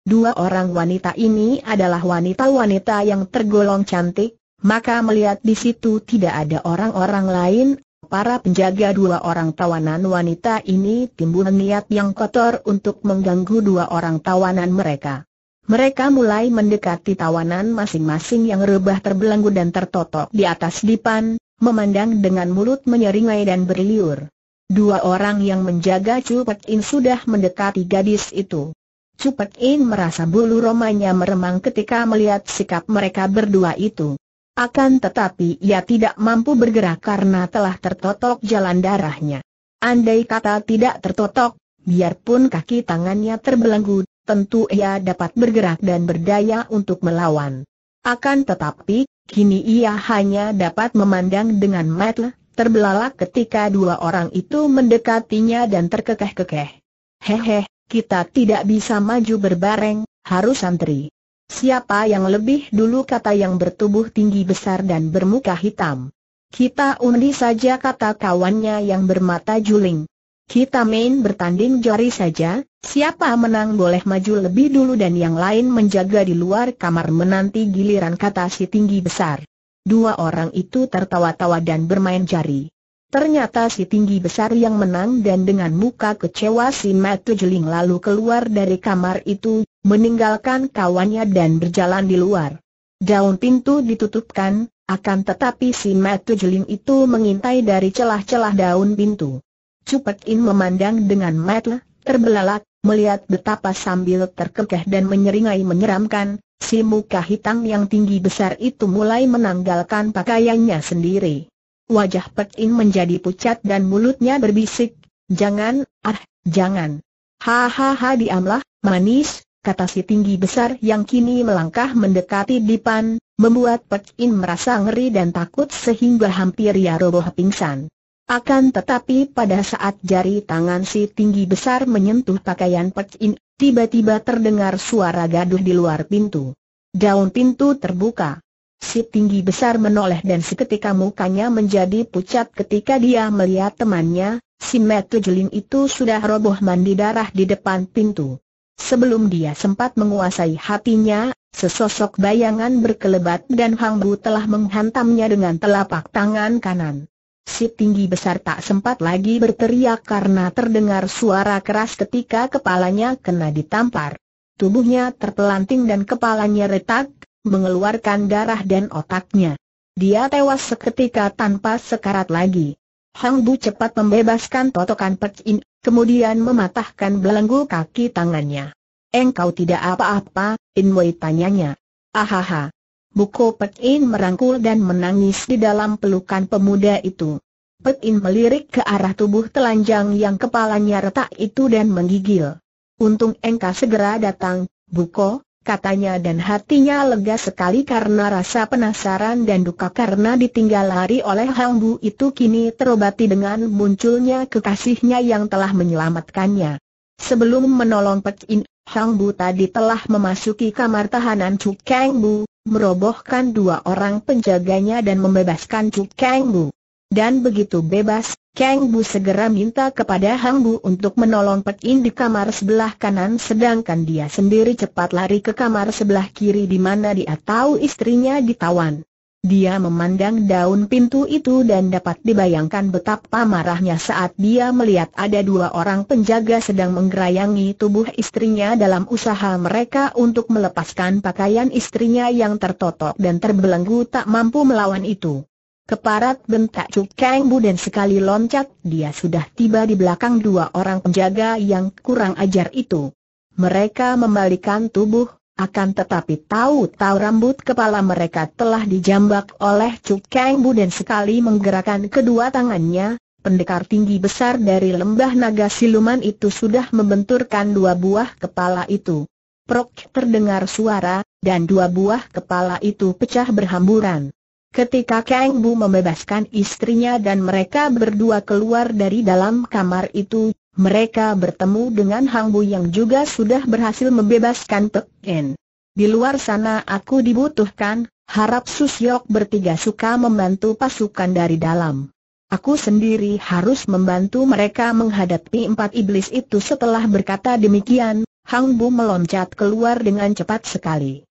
Dua orang wanita ini adalah wanita-wanita yang tergolong cantik, maka melihat di situ tidak ada orang-orang lain, para penjaga dua orang tawanan wanita ini timbul niat yang kotor untuk mengganggu dua orang tawanan mereka. Mereka mulai mendekati tawanan masing-masing yang rebah terbelenggu dan tertotok di atas dipan, memandang dengan mulut menyeringai dan berliur. Dua orang yang menjaga Chu Pek sudah mendekati gadis itu. Cupet In merasa bulu romanya meremang ketika melihat sikap mereka berdua itu. Akan tetapi ia tidak mampu bergerak karena telah tertotok jalan darahnya. Andai kata tidak tertotok, biarpun kaki tangannya terbelenggu, tentu ia dapat bergerak dan berdaya untuk melawan. Akan tetapi, kini ia hanya dapat memandang dengan mata terbelalak ketika dua orang itu mendekatinya dan terkekeh-kekeh. Hehe, kita tidak bisa maju berbareng, harus antri. Siapa yang lebih dulu kata yang bertubuh tinggi besar dan bermuka hitam. Kita undi saja kata kawannya yang bermata juling. Kita main bertanding jari saja, siapa menang boleh maju lebih dulu dan yang lain menjaga di luar kamar menanti giliran kata si tinggi besar. Dua orang itu tertawa-tawa dan bermain jari. Ternyata si tinggi besar yang menang dan dengan muka kecewa si Matu Jeling lalu keluar dari kamar itu, meninggalkan kawannya dan berjalan di luar. Daun pintu ditutupkan, akan tetapi si Matu Jeling itu mengintai dari celah-celah daun pintu. Cupek In memandang dengan mata terbelalak, melihat betapa sambil terkekeh dan menyeringai menyeramkan, si muka hitam yang tinggi besar itu mulai menanggalkan pakaiannya sendiri. Wajah Pek In menjadi pucat dan mulutnya berbisik, jangan, ah, jangan. Hahaha diamlah, manis, kata si tinggi besar yang kini melangkah mendekati Dipan, membuat Pek In merasa ngeri dan takut sehingga hampir ia roboh pingsan. Akan tetapi pada saat jari tangan si tinggi besar menyentuh pakaian Pek In, tiba-tiba terdengar suara gaduh di luar pintu. Daun pintu terbuka. Si tinggi besar menoleh dan seketika mukanya menjadi pucat ketika dia melihat temannya, si Metu Jeling itu sudah roboh mandi darah di depan pintu. Sebelum dia sempat menguasai hatinya, sesosok bayangan berkelebat dan Hang Bu telah menghantamnya dengan telapak tangan kanan. Si tinggi besar tak sempat lagi berteriak karena terdengar suara keras ketika kepalanya kena ditampar. Tubuhnya terpelanting dan kepalanya retak, mengeluarkan darah dan otaknya. Dia tewas seketika tanpa sekarat lagi. Hang Bu cepat membebaskan totokan Pek In, kemudian mematahkan belenggu kaki tangannya. Engkau tidak apa-apa, In Wei tanyanya. Ahaha. Buko Pek In merangkul dan menangis di dalam pelukan pemuda itu. Pek In melirik ke arah tubuh telanjang yang kepalanya retak itu dan menggigil. Untung engkau segera datang, Buko, katanya dan hatinya lega sekali karena rasa penasaran dan duka karena ditinggal lari oleh Hang itu kini terobati dengan munculnya kekasihnya yang telah menyelamatkannya. Sebelum menolong Pek In, Hang tadi telah memasuki kamar tahanan Chu Kang Bu, merobohkan dua orang penjaganya dan membebaskan Chu Kang Bu. Dan begitu bebas, Kang Bu segera minta kepada Hang Bu untuk menolong Pek In di kamar sebelah kanan sedangkan dia sendiri cepat lari ke kamar sebelah kiri di mana dia tahu istrinya ditawan. Dia memandang daun pintu itu dan dapat dibayangkan betapa marahnya saat dia melihat ada dua orang penjaga sedang menggerayangi tubuh istrinya dalam usaha mereka untuk melepaskan pakaian istrinya yang tertotok dan terbelenggu tak mampu melawan itu. Keparat bentak Kang Bu dan sekali loncat dia sudah tiba di belakang dua orang penjaga yang kurang ajar itu. Mereka membalikan tubuh, akan tetapi tahu-tahu rambut kepala mereka telah dijambak oleh Kang Bu dan sekali menggerakkan kedua tangannya, pendekar tinggi besar dari lembah naga siluman itu sudah membenturkan dua buah kepala itu. Prok terdengar suara, dan dua buah kepala itu pecah berhamburan. Ketika Kang Bu membebaskan istrinya dan mereka berdua keluar dari dalam kamar itu, mereka bertemu dengan Hang Bu yang juga sudah berhasil membebaskan Pek En. Di luar sana aku dibutuhkan, harap Susyok bertiga suka membantu pasukan dari dalam. Aku sendiri harus membantu mereka menghadapi empat iblis itu setelah berkata demikian, Hang Bu meloncat keluar dengan cepat sekali.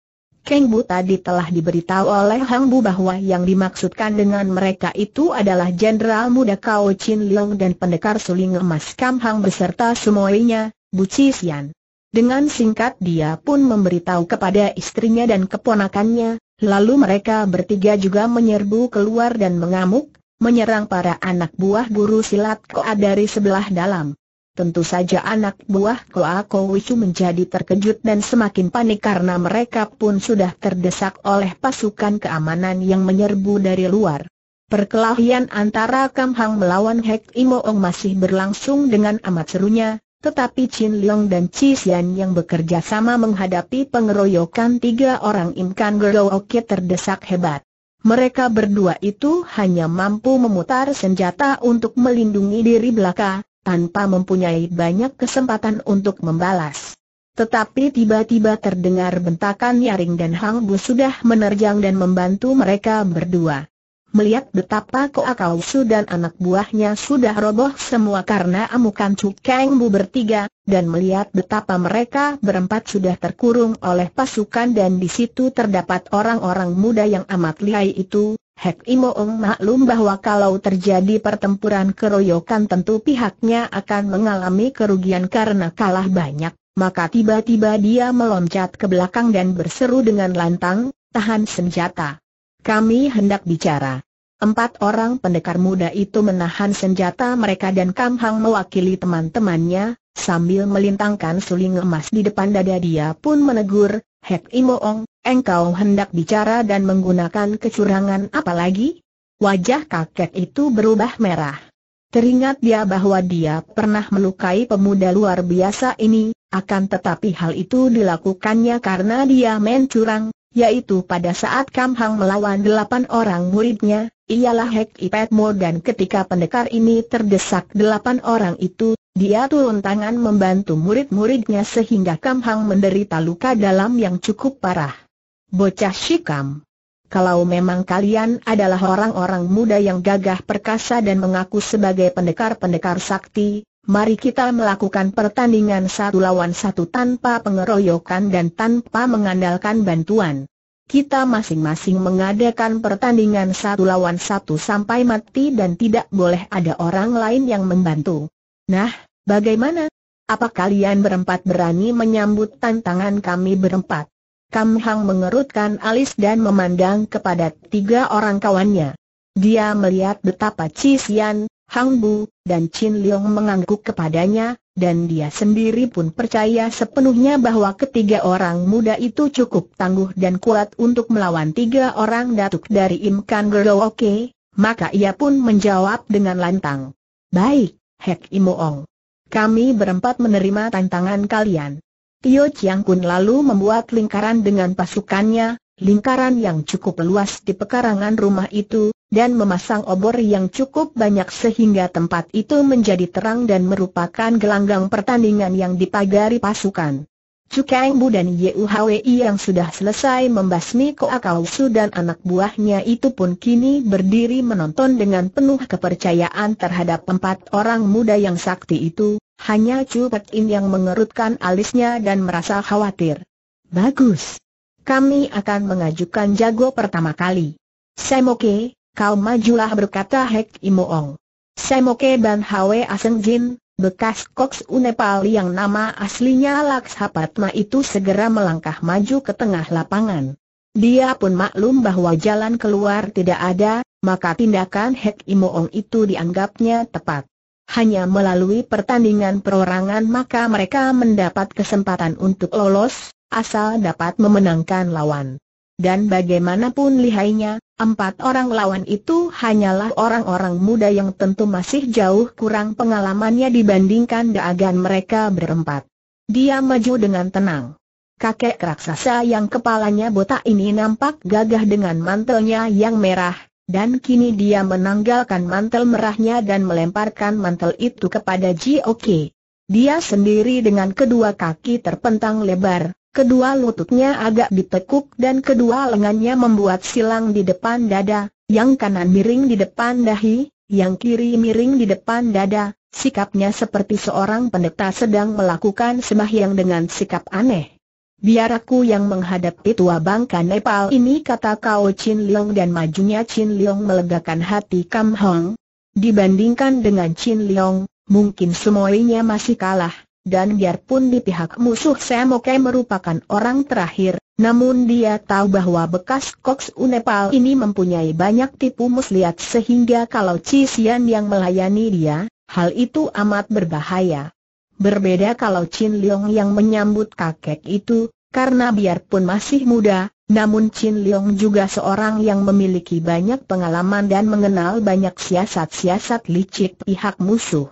Keng Bu tadi telah diberitahu oleh Hang Bu bahwa yang dimaksudkan dengan mereka itu adalah Jenderal Muda Kao Chin Leong dan pendekar suling emas Kam Hang beserta semuanya, Bu Cisian. Dengan singkat dia pun memberitahu kepada istrinya dan keponakannya, lalu mereka bertiga juga menyerbu keluar dan mengamuk, menyerang para anak buah guru silat Koa dari sebelah dalam. Tentu saja anak buah Koa Wicu menjadi terkejut dan semakin panik karena mereka pun sudah terdesak oleh pasukan keamanan yang menyerbu dari luar. Perkelahian antara Kam Hang melawan Hek Imoong masih berlangsung dengan amat serunya, tetapi Chin Leong dan Chi Xian yang bekerja sama menghadapi pengeroyokan tiga orang Im Imkan Gerooke terdesak hebat. Mereka berdua itu hanya mampu memutar senjata untuk melindungi diri belaka, tanpa mempunyai banyak kesempatan untuk membalas. Tetapi tiba-tiba terdengar bentakan nyaring dan Hang Bu sudah menerjang dan membantu mereka berdua. Melihat betapa Koakau Su dan anak buahnya sudah roboh semua karena amukan Cukeng Bu bertiga, dan melihat betapa mereka berempat sudah terkurung oleh pasukan dan di situ terdapat orang-orang muda yang amat lihai itu, Hek Imoong maklum bahwa kalau terjadi pertempuran keroyokan tentu pihaknya akan mengalami kerugian karena kalah banyak, maka tiba-tiba dia meloncat ke belakang dan berseru dengan lantang, tahan senjata. Kami hendak bicara. Empat orang pendekar muda itu menahan senjata mereka dan Kam Hang mewakili teman-temannya, sambil melintangkan suling emas di depan dada dia pun menegur, Hek Imoong, Engkau hendak bicara dan menggunakan kecurangan apalagi? Wajah kakek itu berubah merah. Teringat dia bahwa dia pernah melukai pemuda luar biasa ini, akan tetapi hal itu dilakukannya karena dia mencurang, yaitu pada saat Kam Hang melawan delapan orang muridnya, ialah Hek Mo dan ketika pendekar ini terdesak delapan orang itu, dia turun tangan membantu murid-muridnya sehingga Kam Hang menderita luka dalam yang cukup parah. Bocah Shikam. Kalau memang kalian adalah orang-orang muda yang gagah perkasa dan mengaku sebagai pendekar-pendekar sakti, mari kita melakukan pertandingan satu lawan satu tanpa pengeroyokan dan tanpa mengandalkan bantuan. Kita masing-masing mengadakan pertandingan satu lawan satu sampai mati dan tidak boleh ada orang lain yang membantu. Nah, bagaimana? Apa kalian berempat berani menyambut tantangan kami berempat? Kam Hang mengerutkan alis dan memandang kepada tiga orang kawannya. Dia melihat betapa Chi Xian, Hang Bu, dan Chin Leong mengangguk kepadanya, dan dia sendiri pun percaya sepenuhnya bahwa ketiga orang muda itu cukup tangguh dan kuat untuk melawan tiga orang datuk dari Im Kan Gero Oke, maka ia pun menjawab dengan lantang. Baik, Hek Imo Ong. Kami berempat menerima tantangan kalian. Tio Chiang Kun lalu membuat lingkaran dengan pasukannya, lingkaran yang cukup luas di pekarangan rumah itu, dan memasang obor yang cukup banyak sehingga tempat itu menjadi terang dan merupakan gelanggang pertandingan yang dipagari pasukan. Kang Bu dan Uhwei yang sudah selesai membasmi Koakausu dan anak buahnya itu pun kini berdiri menonton dengan penuh kepercayaan terhadap empat orang muda yang sakti itu, hanya Chu Pek In yang mengerutkan alisnya dan merasa khawatir. Bagus. Kami akan mengajukan jago pertama kali. Semoke, kau majulah berkata Hek Imoong. Semoke Ban Hwe Aseng Jin, bekas Koks Unepali yang nama aslinya Hapatma itu segera melangkah maju ke tengah lapangan. Dia pun maklum bahwa jalan keluar tidak ada, maka tindakan Hek Imoong itu dianggapnya tepat. Hanya melalui pertandingan perorangan maka mereka mendapat kesempatan untuk lolos, asal dapat memenangkan lawan. Dan bagaimanapun lihainya, empat orang lawan itu hanyalah orang-orang muda yang tentu masih jauh kurang pengalamannya dibandingkan daagan mereka berempat. Dia maju dengan tenang. Kakek raksasa yang kepalanya botak ini nampak gagah dengan mantelnya yang merah, dan kini dia menanggalkan mantel merahnya dan melemparkan mantel itu kepada Oke. Dia sendiri dengan kedua kaki terpentang lebar, kedua lututnya agak ditekuk dan kedua lengannya membuat silang di depan dada, yang kanan miring di depan dahi, yang kiri miring di depan dada, sikapnya seperti seorang pendeta sedang melakukan sembahyang dengan sikap aneh. Biar aku yang menghadapi tua bangka Nepal ini kata Kao Chin Leong dan majunya Chin Leong melegakan hati Kam Hong. Dibandingkan dengan Chin Leong, mungkin semuanya masih kalah, dan biarpun di pihak musuh Semoke merupakan orang terakhir, namun dia tahu bahwa bekas Cox Nepal ini mempunyai banyak tipu muslihat sehingga kalau Cisian yang melayani dia, hal itu amat berbahaya. Berbeda kalau Chin Leong yang menyambut kakek itu, karena biarpun masih muda, namun Chin Leong juga seorang yang memiliki banyak pengalaman dan mengenal banyak siasat-siasat licik pihak musuh.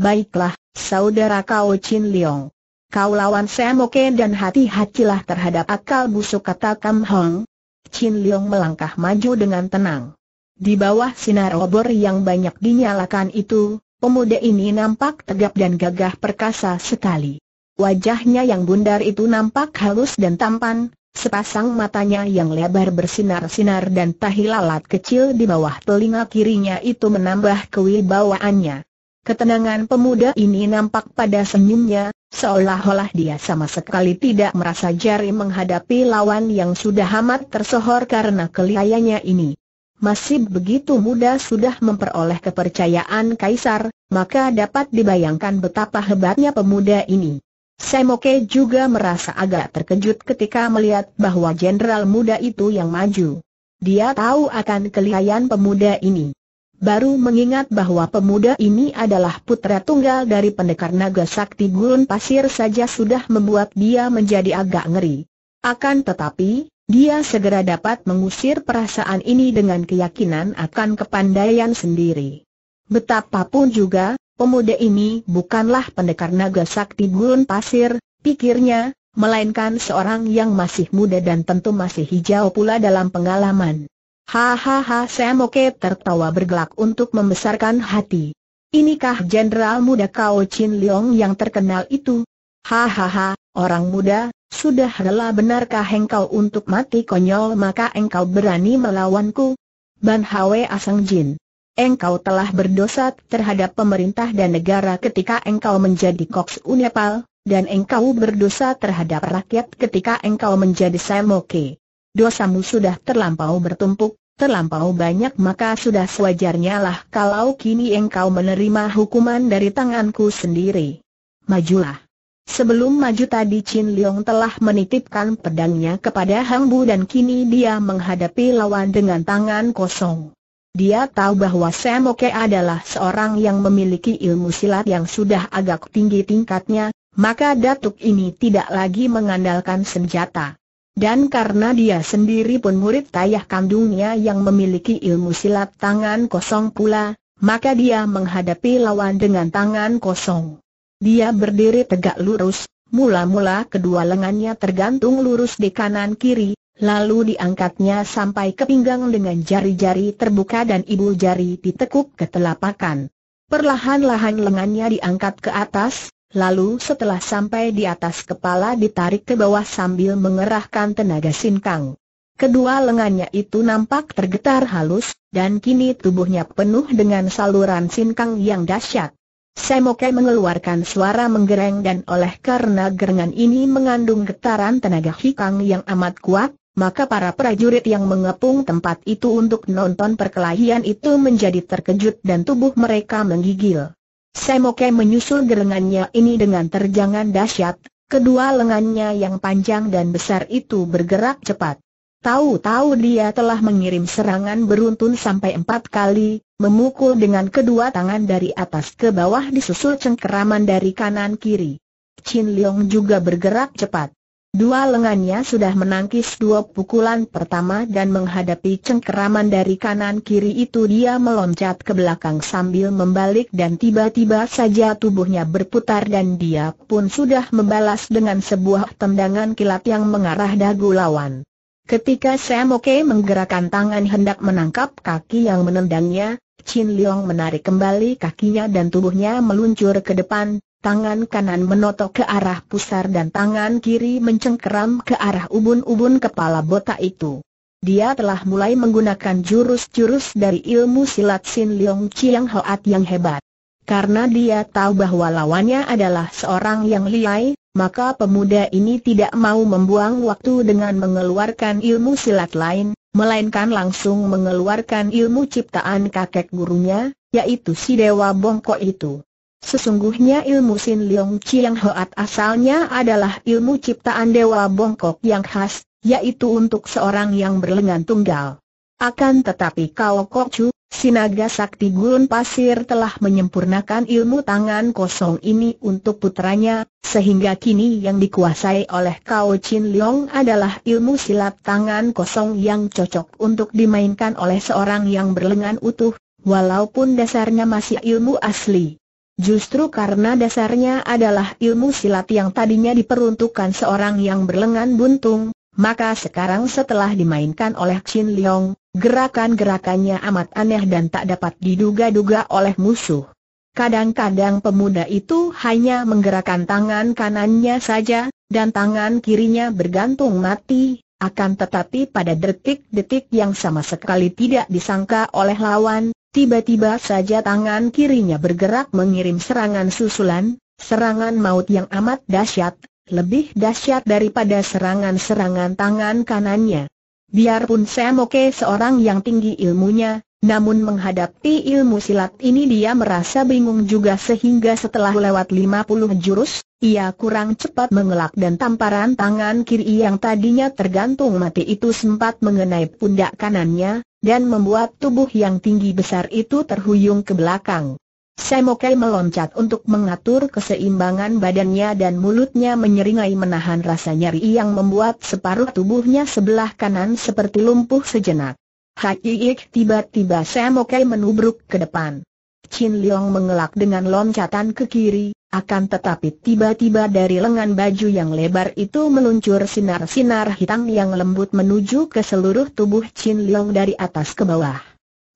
Baiklah, saudara kau Chin Leong. Kau lawan saya mungkin dan hati-hatilah terhadap akal busuk kata Kam Hong. Chin Leong melangkah maju dengan tenang. Di bawah sinar obor yang banyak dinyalakan itu, Pemuda ini nampak tegap dan gagah perkasa sekali. Wajahnya yang bundar itu nampak halus dan tampan, sepasang matanya yang lebar bersinar-sinar dan tahi lalat kecil di bawah telinga kirinya itu menambah kewibawaannya. Ketenangan pemuda ini nampak pada senyumnya, seolah-olah dia sama sekali tidak merasa jari menghadapi lawan yang sudah amat tersohor karena keliayanya ini masih begitu muda sudah memperoleh kepercayaan kaisar, maka dapat dibayangkan betapa hebatnya pemuda ini. Semoke juga merasa agak terkejut ketika melihat bahwa jenderal muda itu yang maju. Dia tahu akan kelihayan pemuda ini. Baru mengingat bahwa pemuda ini adalah putra tunggal dari pendekar naga sakti gurun pasir saja sudah membuat dia menjadi agak ngeri. Akan tetapi, dia segera dapat mengusir perasaan ini dengan keyakinan akan kepandaian sendiri. Betapapun juga, pemuda ini bukanlah pendekar naga sakti gurun pasir, pikirnya, melainkan seorang yang masih muda dan tentu masih hijau pula dalam pengalaman. Hahaha Samoke tertawa bergelak untuk membesarkan hati. Inikah jenderal muda Kao Chin Leong yang terkenal itu? Hahaha, orang muda, sudah rela benarkah engkau untuk mati konyol maka engkau berani melawanku? Ban Hwe Asang Jin. Engkau telah berdosa terhadap pemerintah dan negara ketika engkau menjadi Koks Unepal, dan engkau berdosa terhadap rakyat ketika engkau menjadi Samoke. Dosamu sudah terlampau bertumpuk, terlampau banyak maka sudah sewajarnya lah kalau kini engkau menerima hukuman dari tanganku sendiri. Majulah. Sebelum maju tadi Chin Leong telah menitipkan pedangnya kepada Hang Bu dan kini dia menghadapi lawan dengan tangan kosong. Dia tahu bahwa Sam adalah seorang yang memiliki ilmu silat yang sudah agak tinggi tingkatnya, maka Datuk ini tidak lagi mengandalkan senjata. Dan karena dia sendiri pun murid tayah kandungnya yang memiliki ilmu silat tangan kosong pula, maka dia menghadapi lawan dengan tangan kosong. Dia berdiri tegak lurus, mula-mula kedua lengannya tergantung lurus di kanan kiri, lalu diangkatnya sampai ke pinggang dengan jari-jari terbuka dan ibu jari ditekuk ke telapakan. Perlahan-lahan lengannya diangkat ke atas, lalu setelah sampai di atas kepala ditarik ke bawah sambil mengerahkan tenaga sinkang. Kedua lengannya itu nampak tergetar halus, dan kini tubuhnya penuh dengan saluran sinkang yang dahsyat. Semoke mengeluarkan suara menggereng dan oleh karena gerengan ini mengandung getaran tenaga hikang yang amat kuat, maka para prajurit yang mengepung tempat itu untuk nonton perkelahian itu menjadi terkejut dan tubuh mereka menggigil. Semoke menyusul gerengannya ini dengan terjangan dahsyat, kedua lengannya yang panjang dan besar itu bergerak cepat. Tahu-tahu dia telah mengirim serangan beruntun sampai empat kali, memukul dengan kedua tangan dari atas ke bawah disusul cengkeraman dari kanan kiri. Chin Leong juga bergerak cepat. Dua lengannya sudah menangkis dua pukulan pertama dan menghadapi cengkeraman dari kanan kiri itu dia meloncat ke belakang sambil membalik dan tiba-tiba saja tubuhnya berputar dan dia pun sudah membalas dengan sebuah tendangan kilat yang mengarah dagu lawan. Ketika Sam Oke menggerakkan tangan hendak menangkap kaki yang menendangnya, Chin Leong menarik kembali kakinya dan tubuhnya meluncur ke depan, tangan kanan menotok ke arah pusar dan tangan kiri mencengkeram ke arah ubun-ubun kepala botak itu. Dia telah mulai menggunakan jurus-jurus dari ilmu silat Sin Leong Chiang Hoat yang hebat. Karena dia tahu bahwa lawannya adalah seorang yang liai, maka pemuda ini tidak mau membuang waktu dengan mengeluarkan ilmu silat lain, melainkan langsung mengeluarkan ilmu ciptaan kakek gurunya, yaitu si Dewa Bongkok itu. Sesungguhnya ilmu Sin Leong Chiang Hoat asalnya adalah ilmu ciptaan Dewa Bongkok yang khas, yaitu untuk seorang yang berlengan tunggal. Akan tetapi kau Kok Chu, Sinaga Sakti Gun Pasir telah menyempurnakan ilmu tangan kosong ini untuk putranya, sehingga kini yang dikuasai oleh Kao Chin Leong adalah ilmu silat tangan kosong yang cocok untuk dimainkan oleh seorang yang berlengan utuh, walaupun dasarnya masih ilmu asli. Justru karena dasarnya adalah ilmu silat yang tadinya diperuntukkan seorang yang berlengan buntung, maka sekarang setelah dimainkan oleh Chin Leong, gerakan-gerakannya amat aneh dan tak dapat diduga-duga oleh musuh. Kadang-kadang pemuda itu hanya menggerakkan tangan kanannya saja, dan tangan kirinya bergantung mati, akan tetapi pada detik-detik yang sama sekali tidak disangka oleh lawan, tiba-tiba saja tangan kirinya bergerak mengirim serangan susulan, serangan maut yang amat dahsyat, lebih dahsyat daripada serangan-serangan tangan kanannya. Biarpun Semoke seorang yang tinggi ilmunya, namun menghadapi ilmu silat ini dia merasa bingung juga sehingga setelah lewat 50 jurus, ia kurang cepat mengelak dan tamparan tangan kiri yang tadinya tergantung mati itu sempat mengenai pundak kanannya, dan membuat tubuh yang tinggi besar itu terhuyung ke belakang. Semokai meloncat untuk mengatur keseimbangan badannya dan mulutnya menyeringai menahan rasa nyeri yang membuat separuh tubuhnya sebelah kanan seperti lumpuh sejenak. Haiik tiba-tiba Semokai menubruk ke depan. Chin Leong mengelak dengan loncatan ke kiri, akan tetapi tiba-tiba dari lengan baju yang lebar itu meluncur sinar-sinar hitam yang lembut menuju ke seluruh tubuh Chin Leong dari atas ke bawah.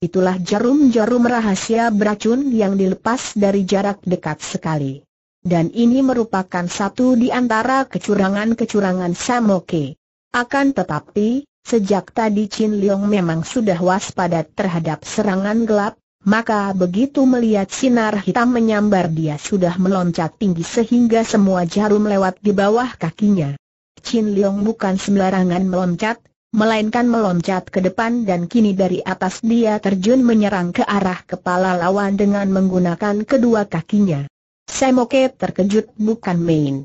Itulah jarum-jarum rahasia beracun yang dilepas dari jarak dekat sekali. Dan ini merupakan satu di antara kecurangan-kecurangan Samoke. Akan tetapi, sejak tadi Chin Leong memang sudah waspada terhadap serangan gelap, maka begitu melihat sinar hitam menyambar dia sudah meloncat tinggi sehingga semua jarum lewat di bawah kakinya. Chin Leong bukan sembarangan meloncat, melainkan meloncat ke depan dan kini dari atas dia terjun menyerang ke arah kepala lawan dengan menggunakan kedua kakinya. Semoke terkejut bukan main.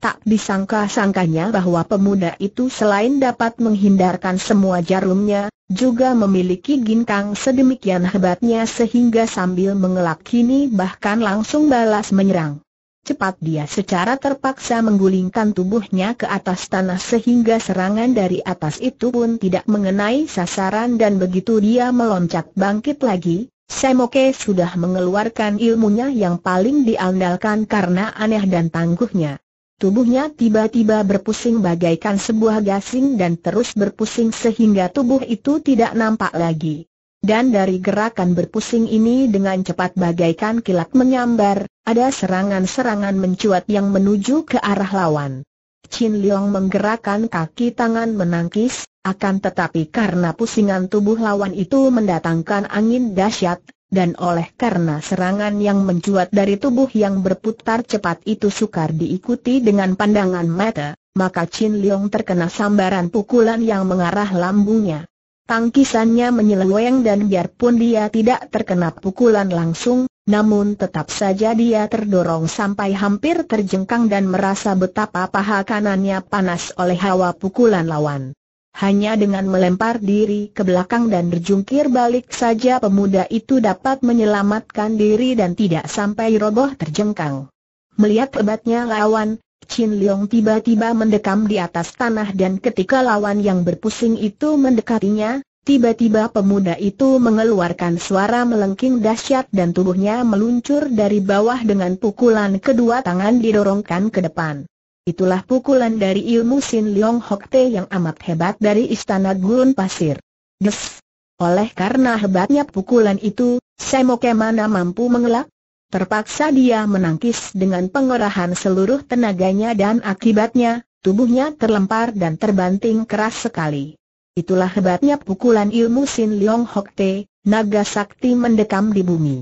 Tak disangka-sangkanya bahwa pemuda itu selain dapat menghindarkan semua jarumnya, juga memiliki ginkang sedemikian hebatnya sehingga sambil mengelak kini bahkan langsung balas menyerang. Cepat dia secara terpaksa menggulingkan tubuhnya ke atas tanah sehingga serangan dari atas itu pun tidak mengenai sasaran dan begitu dia meloncat bangkit lagi, Semoke sudah mengeluarkan ilmunya yang paling diandalkan karena aneh dan tangguhnya. Tubuhnya tiba-tiba berpusing bagaikan sebuah gasing dan terus berpusing sehingga tubuh itu tidak nampak lagi. Dan dari gerakan berpusing ini dengan cepat bagaikan kilat menyambar, ada serangan-serangan mencuat yang menuju ke arah lawan. Chin Leong menggerakkan kaki tangan menangkis, akan tetapi karena pusingan tubuh lawan itu mendatangkan angin dahsyat, dan oleh karena serangan yang mencuat dari tubuh yang berputar cepat itu sukar diikuti dengan pandangan mata, maka Chin Leong terkena sambaran pukulan yang mengarah lambungnya. Tangkisannya menyeleweng dan biarpun dia tidak terkena pukulan langsung, namun tetap saja dia terdorong sampai hampir terjengkang dan merasa betapa paha kanannya panas oleh hawa pukulan lawan. Hanya dengan melempar diri ke belakang dan berjungkir balik saja pemuda itu dapat menyelamatkan diri dan tidak sampai roboh terjengkang. Melihat hebatnya lawan, Chin Leong tiba-tiba mendekam di atas tanah dan ketika lawan yang berpusing itu mendekatinya, tiba-tiba pemuda itu mengeluarkan suara melengking dahsyat dan tubuhnya meluncur dari bawah dengan pukulan kedua tangan didorongkan ke depan. Itulah pukulan dari ilmu Sin Leong Hok Te yang amat hebat dari Istana Gurun Pasir. Des! Oleh karena hebatnya pukulan itu, Semokemana mampu mengelak, Terpaksa dia menangkis dengan pengerahan seluruh tenaganya dan akibatnya, tubuhnya terlempar dan terbanting keras sekali. Itulah hebatnya pukulan ilmu Sin Leong Hok Te, naga sakti mendekam di bumi.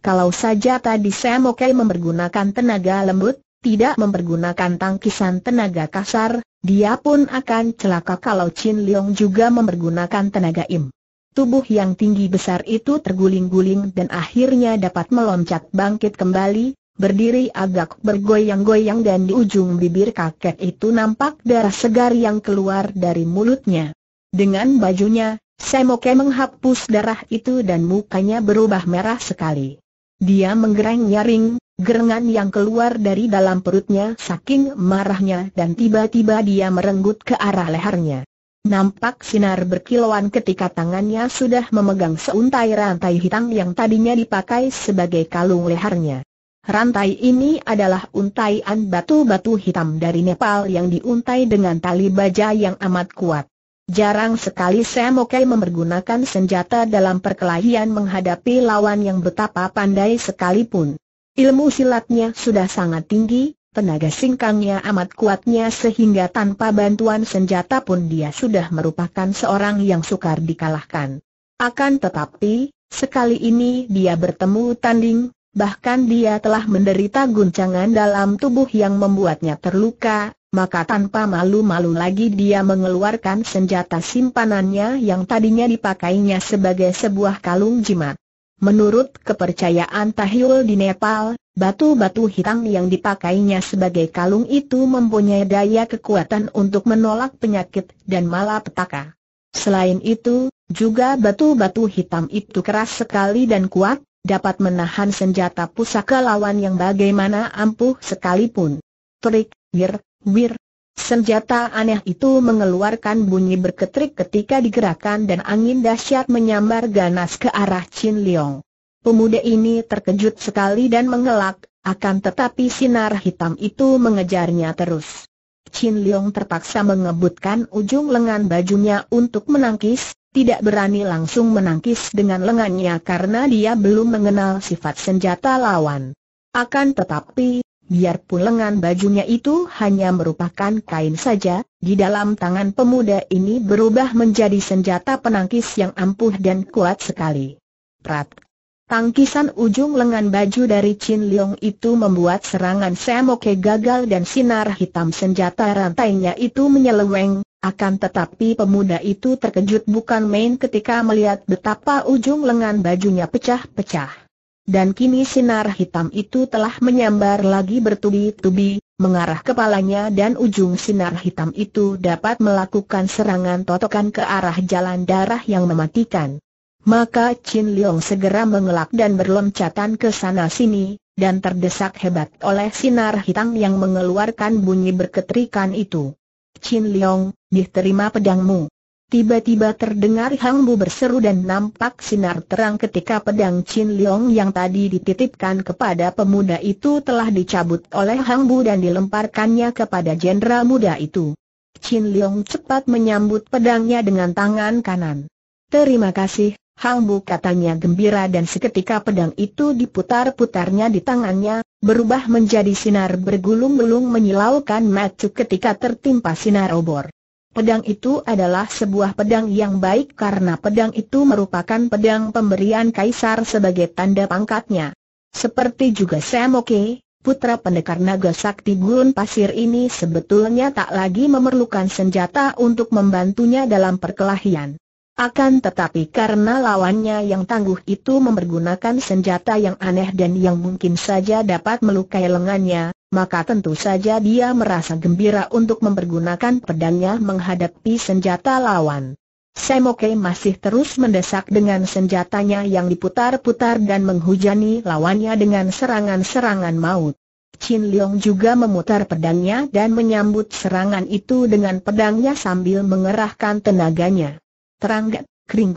Kalau saja tadi saya mokai mempergunakan tenaga lembut, tidak mempergunakan tangkisan tenaga kasar, dia pun akan celaka kalau Chin Leong juga mempergunakan tenaga im. Tubuh yang tinggi besar itu terguling-guling dan akhirnya dapat meloncat bangkit kembali, berdiri agak bergoyang-goyang dan di ujung bibir kakek itu nampak darah segar yang keluar dari mulutnya. Dengan bajunya, Semoke menghapus darah itu dan mukanya berubah merah sekali. Dia menggereng nyaring, gerengan yang keluar dari dalam perutnya saking marahnya dan tiba-tiba dia merenggut ke arah lehernya. Nampak sinar berkilauan ketika tangannya sudah memegang seuntai rantai hitam yang tadinya dipakai sebagai kalung lehernya. Rantai ini adalah untaian batu-batu hitam dari Nepal yang diuntai dengan tali baja yang amat kuat. Jarang sekali mokai memergunakan senjata dalam perkelahian menghadapi lawan yang betapa pandai sekalipun. Ilmu silatnya sudah sangat tinggi, Tenaga singkangnya amat kuatnya sehingga tanpa bantuan senjata pun dia sudah merupakan seorang yang sukar dikalahkan. Akan tetapi, sekali ini dia bertemu tanding, bahkan dia telah menderita guncangan dalam tubuh yang membuatnya terluka, maka tanpa malu-malu lagi dia mengeluarkan senjata simpanannya yang tadinya dipakainya sebagai sebuah kalung jimat. Menurut kepercayaan Tahyul di Nepal, batu-batu hitam yang dipakainya sebagai kalung itu mempunyai daya kekuatan untuk menolak penyakit dan malapetaka. Selain itu, juga batu-batu hitam itu keras sekali dan kuat, dapat menahan senjata pusaka lawan yang bagaimana ampuh sekalipun. Terik, wir, wir, Senjata aneh itu mengeluarkan bunyi berketrik ketika digerakkan dan angin dahsyat menyambar ganas ke arah Chin Leong. Pemuda ini terkejut sekali dan mengelak, akan tetapi sinar hitam itu mengejarnya terus. Chin Leong terpaksa mengebutkan ujung lengan bajunya untuk menangkis, tidak berani langsung menangkis dengan lengannya karena dia belum mengenal sifat senjata lawan. Akan tetapi, biarpun lengan bajunya itu hanya merupakan kain saja, di dalam tangan pemuda ini berubah menjadi senjata penangkis yang ampuh dan kuat sekali. Prat. Tangkisan ujung lengan baju dari Chin Leong itu membuat serangan Semoke gagal dan sinar hitam senjata rantainya itu menyeleweng, akan tetapi pemuda itu terkejut bukan main ketika melihat betapa ujung lengan bajunya pecah-pecah dan kini sinar hitam itu telah menyambar lagi bertubi-tubi, mengarah kepalanya dan ujung sinar hitam itu dapat melakukan serangan totokan ke arah jalan darah yang mematikan. Maka Chin Leong segera mengelak dan berloncatan ke sana-sini, dan terdesak hebat oleh sinar hitam yang mengeluarkan bunyi berketrikan itu. Chin Leong, diterima pedangmu. Tiba-tiba terdengar Hang Bu berseru dan nampak sinar terang ketika pedang Chin Leong yang tadi dititipkan kepada pemuda itu telah dicabut oleh Hang Bu dan dilemparkannya kepada jenderal muda itu. Chin Leong cepat menyambut pedangnya dengan tangan kanan. Terima kasih, Hang Bu katanya gembira dan seketika pedang itu diputar-putarnya di tangannya, berubah menjadi sinar bergulung-gulung menyilaukan macu ketika tertimpa sinar obor. Pedang itu adalah sebuah pedang yang baik karena pedang itu merupakan pedang pemberian kaisar sebagai tanda pangkatnya. Seperti juga Samoke, putra pendekar naga sakti gurun pasir ini sebetulnya tak lagi memerlukan senjata untuk membantunya dalam perkelahian. Akan tetapi karena lawannya yang tangguh itu mempergunakan senjata yang aneh dan yang mungkin saja dapat melukai lengannya, maka tentu saja dia merasa gembira untuk mempergunakan pedangnya menghadapi senjata lawan. Semoke masih terus mendesak dengan senjatanya yang diputar-putar dan menghujani lawannya dengan serangan-serangan maut. Chin Leong juga memutar pedangnya dan menyambut serangan itu dengan pedangnya sambil mengerahkan tenaganya. Terangkat, kering,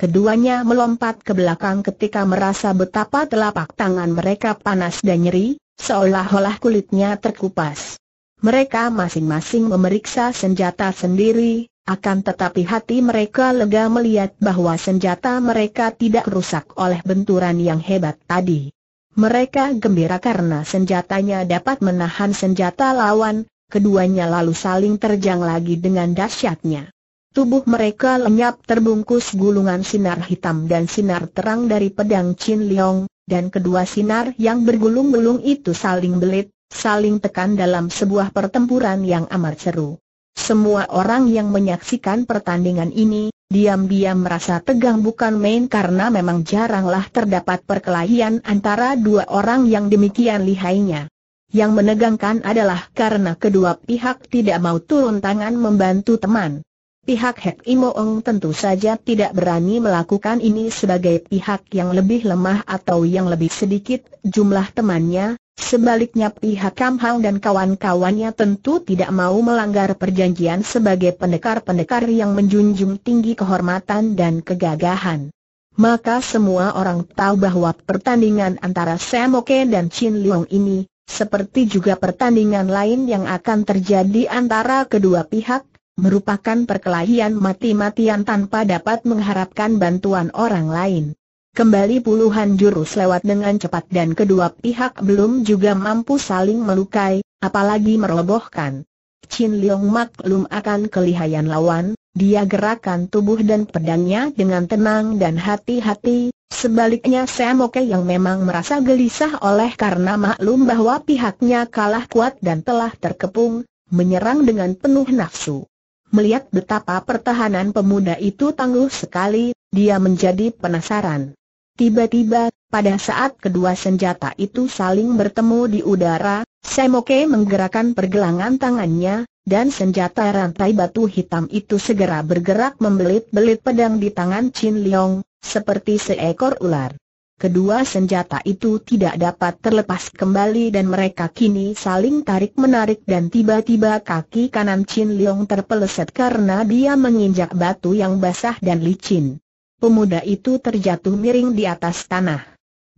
Keduanya melompat ke belakang ketika merasa betapa telapak tangan mereka panas dan nyeri, seolah-olah kulitnya terkupas. Mereka masing-masing memeriksa senjata sendiri, akan tetapi hati mereka lega melihat bahwa senjata mereka tidak rusak oleh benturan yang hebat tadi. Mereka gembira karena senjatanya dapat menahan senjata lawan, keduanya lalu saling terjang lagi dengan dahsyatnya. Tubuh mereka lenyap terbungkus gulungan sinar hitam dan sinar terang dari pedang Chin Leong, dan kedua sinar yang bergulung-gulung itu saling belit, saling tekan dalam sebuah pertempuran yang amat seru. Semua orang yang menyaksikan pertandingan ini, diam-diam merasa tegang bukan main karena memang jaranglah terdapat perkelahian antara dua orang yang demikian lihainya. Yang menegangkan adalah karena kedua pihak tidak mau turun tangan membantu teman. Pihak Hek Imoong tentu saja tidak berani melakukan ini sebagai pihak yang lebih lemah atau yang lebih sedikit jumlah temannya, sebaliknya pihak Kam Hang dan kawan-kawannya tentu tidak mau melanggar perjanjian sebagai pendekar-pendekar yang menjunjung tinggi kehormatan dan kegagahan. Maka semua orang tahu bahwa pertandingan antara Semoke dan Chin Leong ini, seperti juga pertandingan lain yang akan terjadi antara kedua pihak, merupakan perkelahian mati-matian tanpa dapat mengharapkan bantuan orang lain. Kembali puluhan jurus lewat dengan cepat dan kedua pihak belum juga mampu saling melukai, apalagi merobohkan. Chin Leong maklum akan kelihayan lawan, dia gerakan tubuh dan pedangnya dengan tenang dan hati-hati, sebaliknya Sam yang memang merasa gelisah oleh karena maklum bahwa pihaknya kalah kuat dan telah terkepung, menyerang dengan penuh nafsu. Melihat betapa pertahanan pemuda itu tangguh sekali, dia menjadi penasaran. Tiba-tiba, pada saat kedua senjata itu saling bertemu di udara, Semoke menggerakkan pergelangan tangannya, dan senjata rantai batu hitam itu segera bergerak membelit-belit pedang di tangan Chin Leong, seperti seekor ular kedua senjata itu tidak dapat terlepas kembali dan mereka kini saling tarik-menarik dan tiba-tiba kaki kanan Chin Leong terpeleset karena dia menginjak batu yang basah dan licin. Pemuda itu terjatuh miring di atas tanah.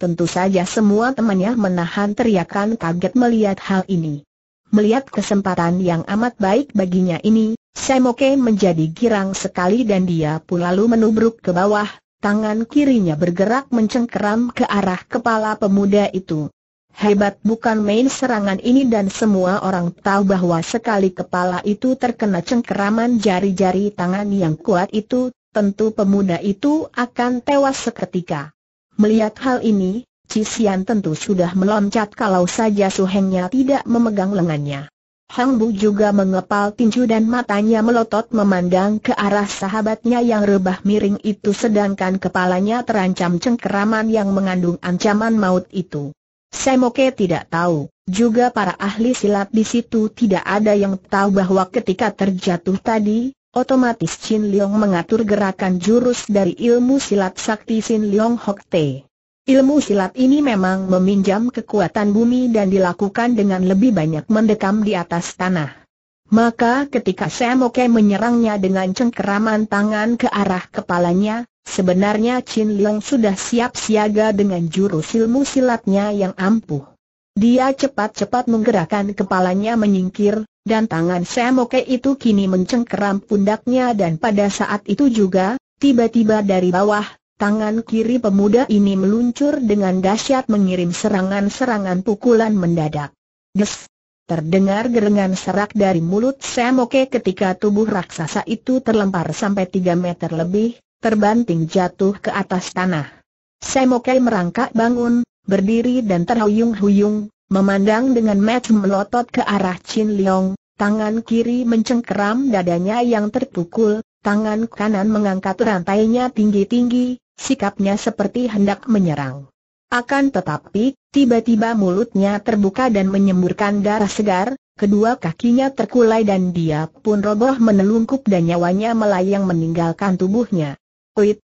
Tentu saja semua temannya menahan teriakan kaget melihat hal ini. Melihat kesempatan yang amat baik baginya ini, Semoke menjadi girang sekali dan dia pun lalu menubruk ke bawah, Tangan kirinya bergerak mencengkeram ke arah kepala pemuda itu. Hebat bukan main serangan ini dan semua orang tahu bahwa sekali kepala itu terkena cengkeraman jari-jari tangan yang kuat itu, tentu pemuda itu akan tewas seketika. Melihat hal ini, Cisian tentu sudah meloncat kalau saja suhengnya tidak memegang lengannya. Hang Bu juga mengepal tinju dan matanya melotot memandang ke arah sahabatnya yang rebah miring itu sedangkan kepalanya terancam cengkeraman yang mengandung ancaman maut itu. Semoke tidak tahu, juga para ahli silat di situ tidak ada yang tahu bahwa ketika terjatuh tadi, otomatis Chin Leong mengatur gerakan jurus dari ilmu silat sakti Chin Leong Hok Te. Ilmu silat ini memang meminjam kekuatan bumi dan dilakukan dengan lebih banyak mendekam di atas tanah. Maka ketika Semoke menyerangnya dengan cengkeraman tangan ke arah kepalanya, sebenarnya Chin Leong sudah siap siaga dengan jurus ilmu silatnya yang ampuh. Dia cepat-cepat menggerakkan kepalanya menyingkir, dan tangan Semoke itu kini mencengkeram pundaknya dan pada saat itu juga, tiba-tiba dari bawah, Tangan kiri pemuda ini meluncur dengan dahsyat mengirim serangan-serangan pukulan mendadak. Des! Terdengar gerengan serak dari mulut Semoke ketika tubuh raksasa itu terlempar sampai 3 meter lebih, terbanting jatuh ke atas tanah. Semoke merangkak bangun, berdiri dan terhuyung-huyung, memandang dengan match melotot ke arah Chin Leong, tangan kiri mencengkeram dadanya yang terpukul, Tangan kanan mengangkat rantainya tinggi-tinggi, sikapnya seperti hendak menyerang. Akan tetapi, tiba-tiba mulutnya terbuka dan menyemburkan darah segar, kedua kakinya terkulai dan dia pun roboh menelungkup dan nyawanya melayang meninggalkan tubuhnya. Uit,